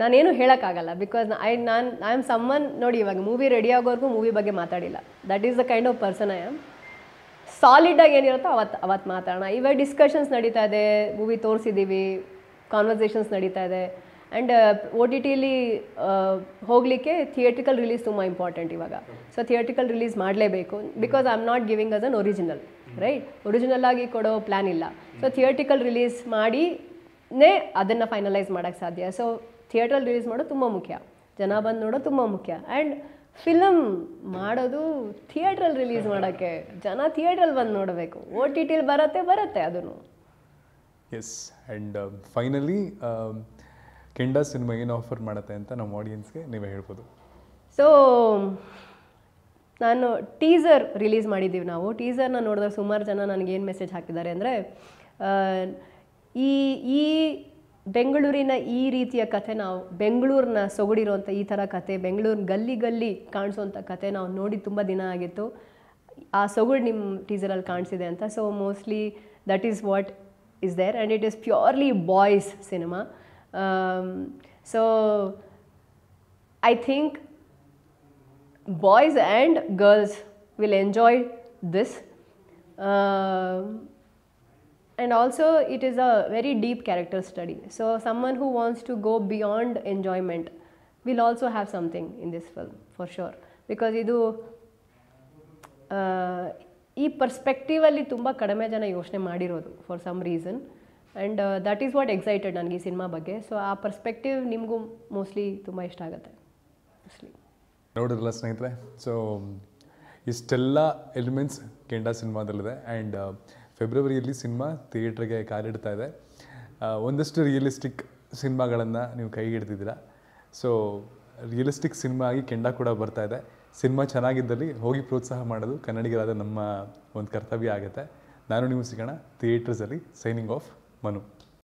ನಾನೇನು ಹೇಳೋಕ್ಕಾಗಲ್ಲ ಬಿಕಾಸ್ ಐ ನಾನು ಐ ಆಮ್ ಸಮ್ಮನ್ ನೋಡಿ ಇವಾಗ ಮೂವಿ ರೆಡಿ ಆಗೋವರೆಗೂ ಮೂವಿ ಬಗ್ಗೆ ಮಾತಾಡಿಲ್ಲ that is the kind of person I am ಸಾಲಿಡಾಗಿ ಏನಿರುತ್ತೋ ಅವತ್ತು ಅವತ್ತು ಮಾತಾಡೋಣ ಇವಾಗ ಡಿಸ್ಕಷನ್ಸ್ ನಡೀತಾ ಇದೆ ಮೂವಿ ತೋರಿಸಿದ್ದೀವಿ ಕಾನ್ವರ್ಸೇಷನ್ಸ್ ನಡೀತಾ ಇದೆ ಆ್ಯಂಡ್ ಒ ಟಿ ಟಿಲಿ ಹೋಗಲಿಕ್ಕೆ ಥಿಯೇಟ್ರಿಕಲ್ ರಿಲೀಸ್ ತುಂಬ ಇಂಪಾರ್ಟೆಂಟ್ ಇವಾಗ ಸೊ ಥಿಯೇಟ್ರಿಕಲ್ ರಿಲೀಸ್ ಮಾಡಲೇಬೇಕು because I am not giving us an original right original ಆಗಿ ಕೊಡೋ ಪ್ಲ್ಯಾನ್ ಇಲ್ಲ ಸೊ ಥಿಯೇಟ್ರಿಕಲ್ ರಿಲೀಸ್ ಮಾಡಿನೇ ಅದನ್ನು ಫೈನಲೈಸ್ ಮಾಡೋಕ್ಕೆ ಸಾಧ್ಯ ಸೊ ಥಿಯೇಟ್ರಲ್ಲಿ ರಿಲೀಸ್ ಮಾಡೋದು ತುಂಬ ಮುಖ್ಯ ಜನ ಬಂದು ನೋಡೋದು ತುಂಬ ಮುಖ್ಯ ಆ್ಯಂಡ್ ಫಿಲಮ್ ಮಾಡೋದು ಥಿಯೇಟ್ರಲ್ಲಿ ರಿಲೀಸ್ ಮಾಡೋಕ್ಕೆ ಜನ ಥಿಯೇಟ್ರಲ್ಲಿ ಬಂದು ನೋಡಬೇಕು ಒ ಟಿ ಟಿಲಿ ಬರುತ್ತೆ ಬರುತ್ತೆ ಅದನ್ನು yes and finally um, Kenda cinema ಏನು ಆಫರ್ ಮಾಡುತ್ತೆ ಅಂತ ನಮ್ಮ ಆಡಿಯನ್ಸ್ಗೆ ನೀವೇ ಹೇಳ್ಬೋದು ಸೊ ನಾನು ಟೀಸರ್ ರಿಲೀಸ್ ಮಾಡಿದ್ದೀವಿ ನಾವು ಟೀಸರ್ನ ನೋಡಿದಾಗ ಸುಮಾರು ಜನ ನನಗೇನು ಮೆಸೇಜ್ ಹಾಕಿದ್ದಾರೆ ಅಂದರೆ ಈ ಈ ಬೆಂಗಳೂರಿನ ಈ ರೀತಿಯ ಕಥೆ ನಾವು ಬೆಂಗಳೂರಿನ ಸೊಗಡಿರುವಂಥ ಈ ಥರ ಕತೆ ಬೆಂಗಳೂರು ಗಲ್ಲಿ ಗಲ್ಲಿ ಕಾಣಿಸೋಂಥ ಕತೆ ನಾವು ನೋಡಿ ತುಂಬ ದಿನ ಆಗಿತ್ತು ಆ ಸೊಗಡು ನಿಮ್ಮ ಟೀಸರಲ್ಲಿ ಕಾಣಿಸಿದೆ ಅಂತ so mostly that is what is there and it is purely boys cinema Um, so I think boys and girls will enjoy this. Um, and also it is a very deep character study. So someone who wants to go beyond enjoyment will also have something in this film for sure. Because ಇದು uh, ಈ ಪರ್ಸ್ಪೆಕ್ಟಿವಲ್ಲಿ ತುಂಬ ಕಡಿಮೆ ಜನ ಯೋಚನೆ ಮಾಡಿರೋದು for some reason and that is what excited ನನಗೆ ಈ ಸಿನಿಮಾ ಬಗ್ಗೆ ಸೊ ಆ ಪರ್ಸ್ಪೆಕ್ಟಿವ್ ನಿಮಗೂ ಮೋಸ್ಟ್ಲಿ ತುಂಬ ಇಷ್ಟ ಆಗುತ್ತೆ ಮೋಸ್ಟ್ಲಿ ಸ್ನೇಹಿತರೆ ಸೊ ಇಷ್ಟೆಲ್ಲ ಎಲಿಮೆಂಟ್ಸ್ ಕೆಂಡ ಸಿನಿಮಾದಲ್ಲಿದೆ ಆ್ಯಂಡ್ ಫೆಬ್ರವರಿಯಲ್ಲಿ ಸಿನಿಮಾ ಥಿಯೇಟ್ರಿಗೆ ಕಾಲಿಡ್ತಾ ಇದೆ uh, ಒಂದಷ್ಟು ರಿಯಲಿಸ್ಟಿಕ್ ಸಿನಿಮಾಗಳನ್ನು ನೀವು ಕೈಗಿಡ್ತಿದ್ದೀರ ಸೊ ರಿಯಲಿಸ್ಟಿಕ್ ಸಿನಿಮಾ ಆಗಿ ಕೆಂಡ ಕೂಡ ಬರ್ತಾ ಇದೆ ಸಿನಿಮಾ ಚೆನ್ನಾಗಿದ್ದಲ್ಲಿ ಹೋಗಿ ಪ್ರೋತ್ಸಾಹ ಮಾಡೋದು ಕನ್ನಡಿಗರಾದ ನಮ್ಮ ಒಂದು ಕರ್ತವ್ಯ ಆಗುತ್ತೆ ನಾನು ನೀವು ಸಿಗೋಣ ಥಿಯೇಟರ್ಸಲ್ಲಿ ಸೈನಿಂಗ್ ಆಫ್ Manu.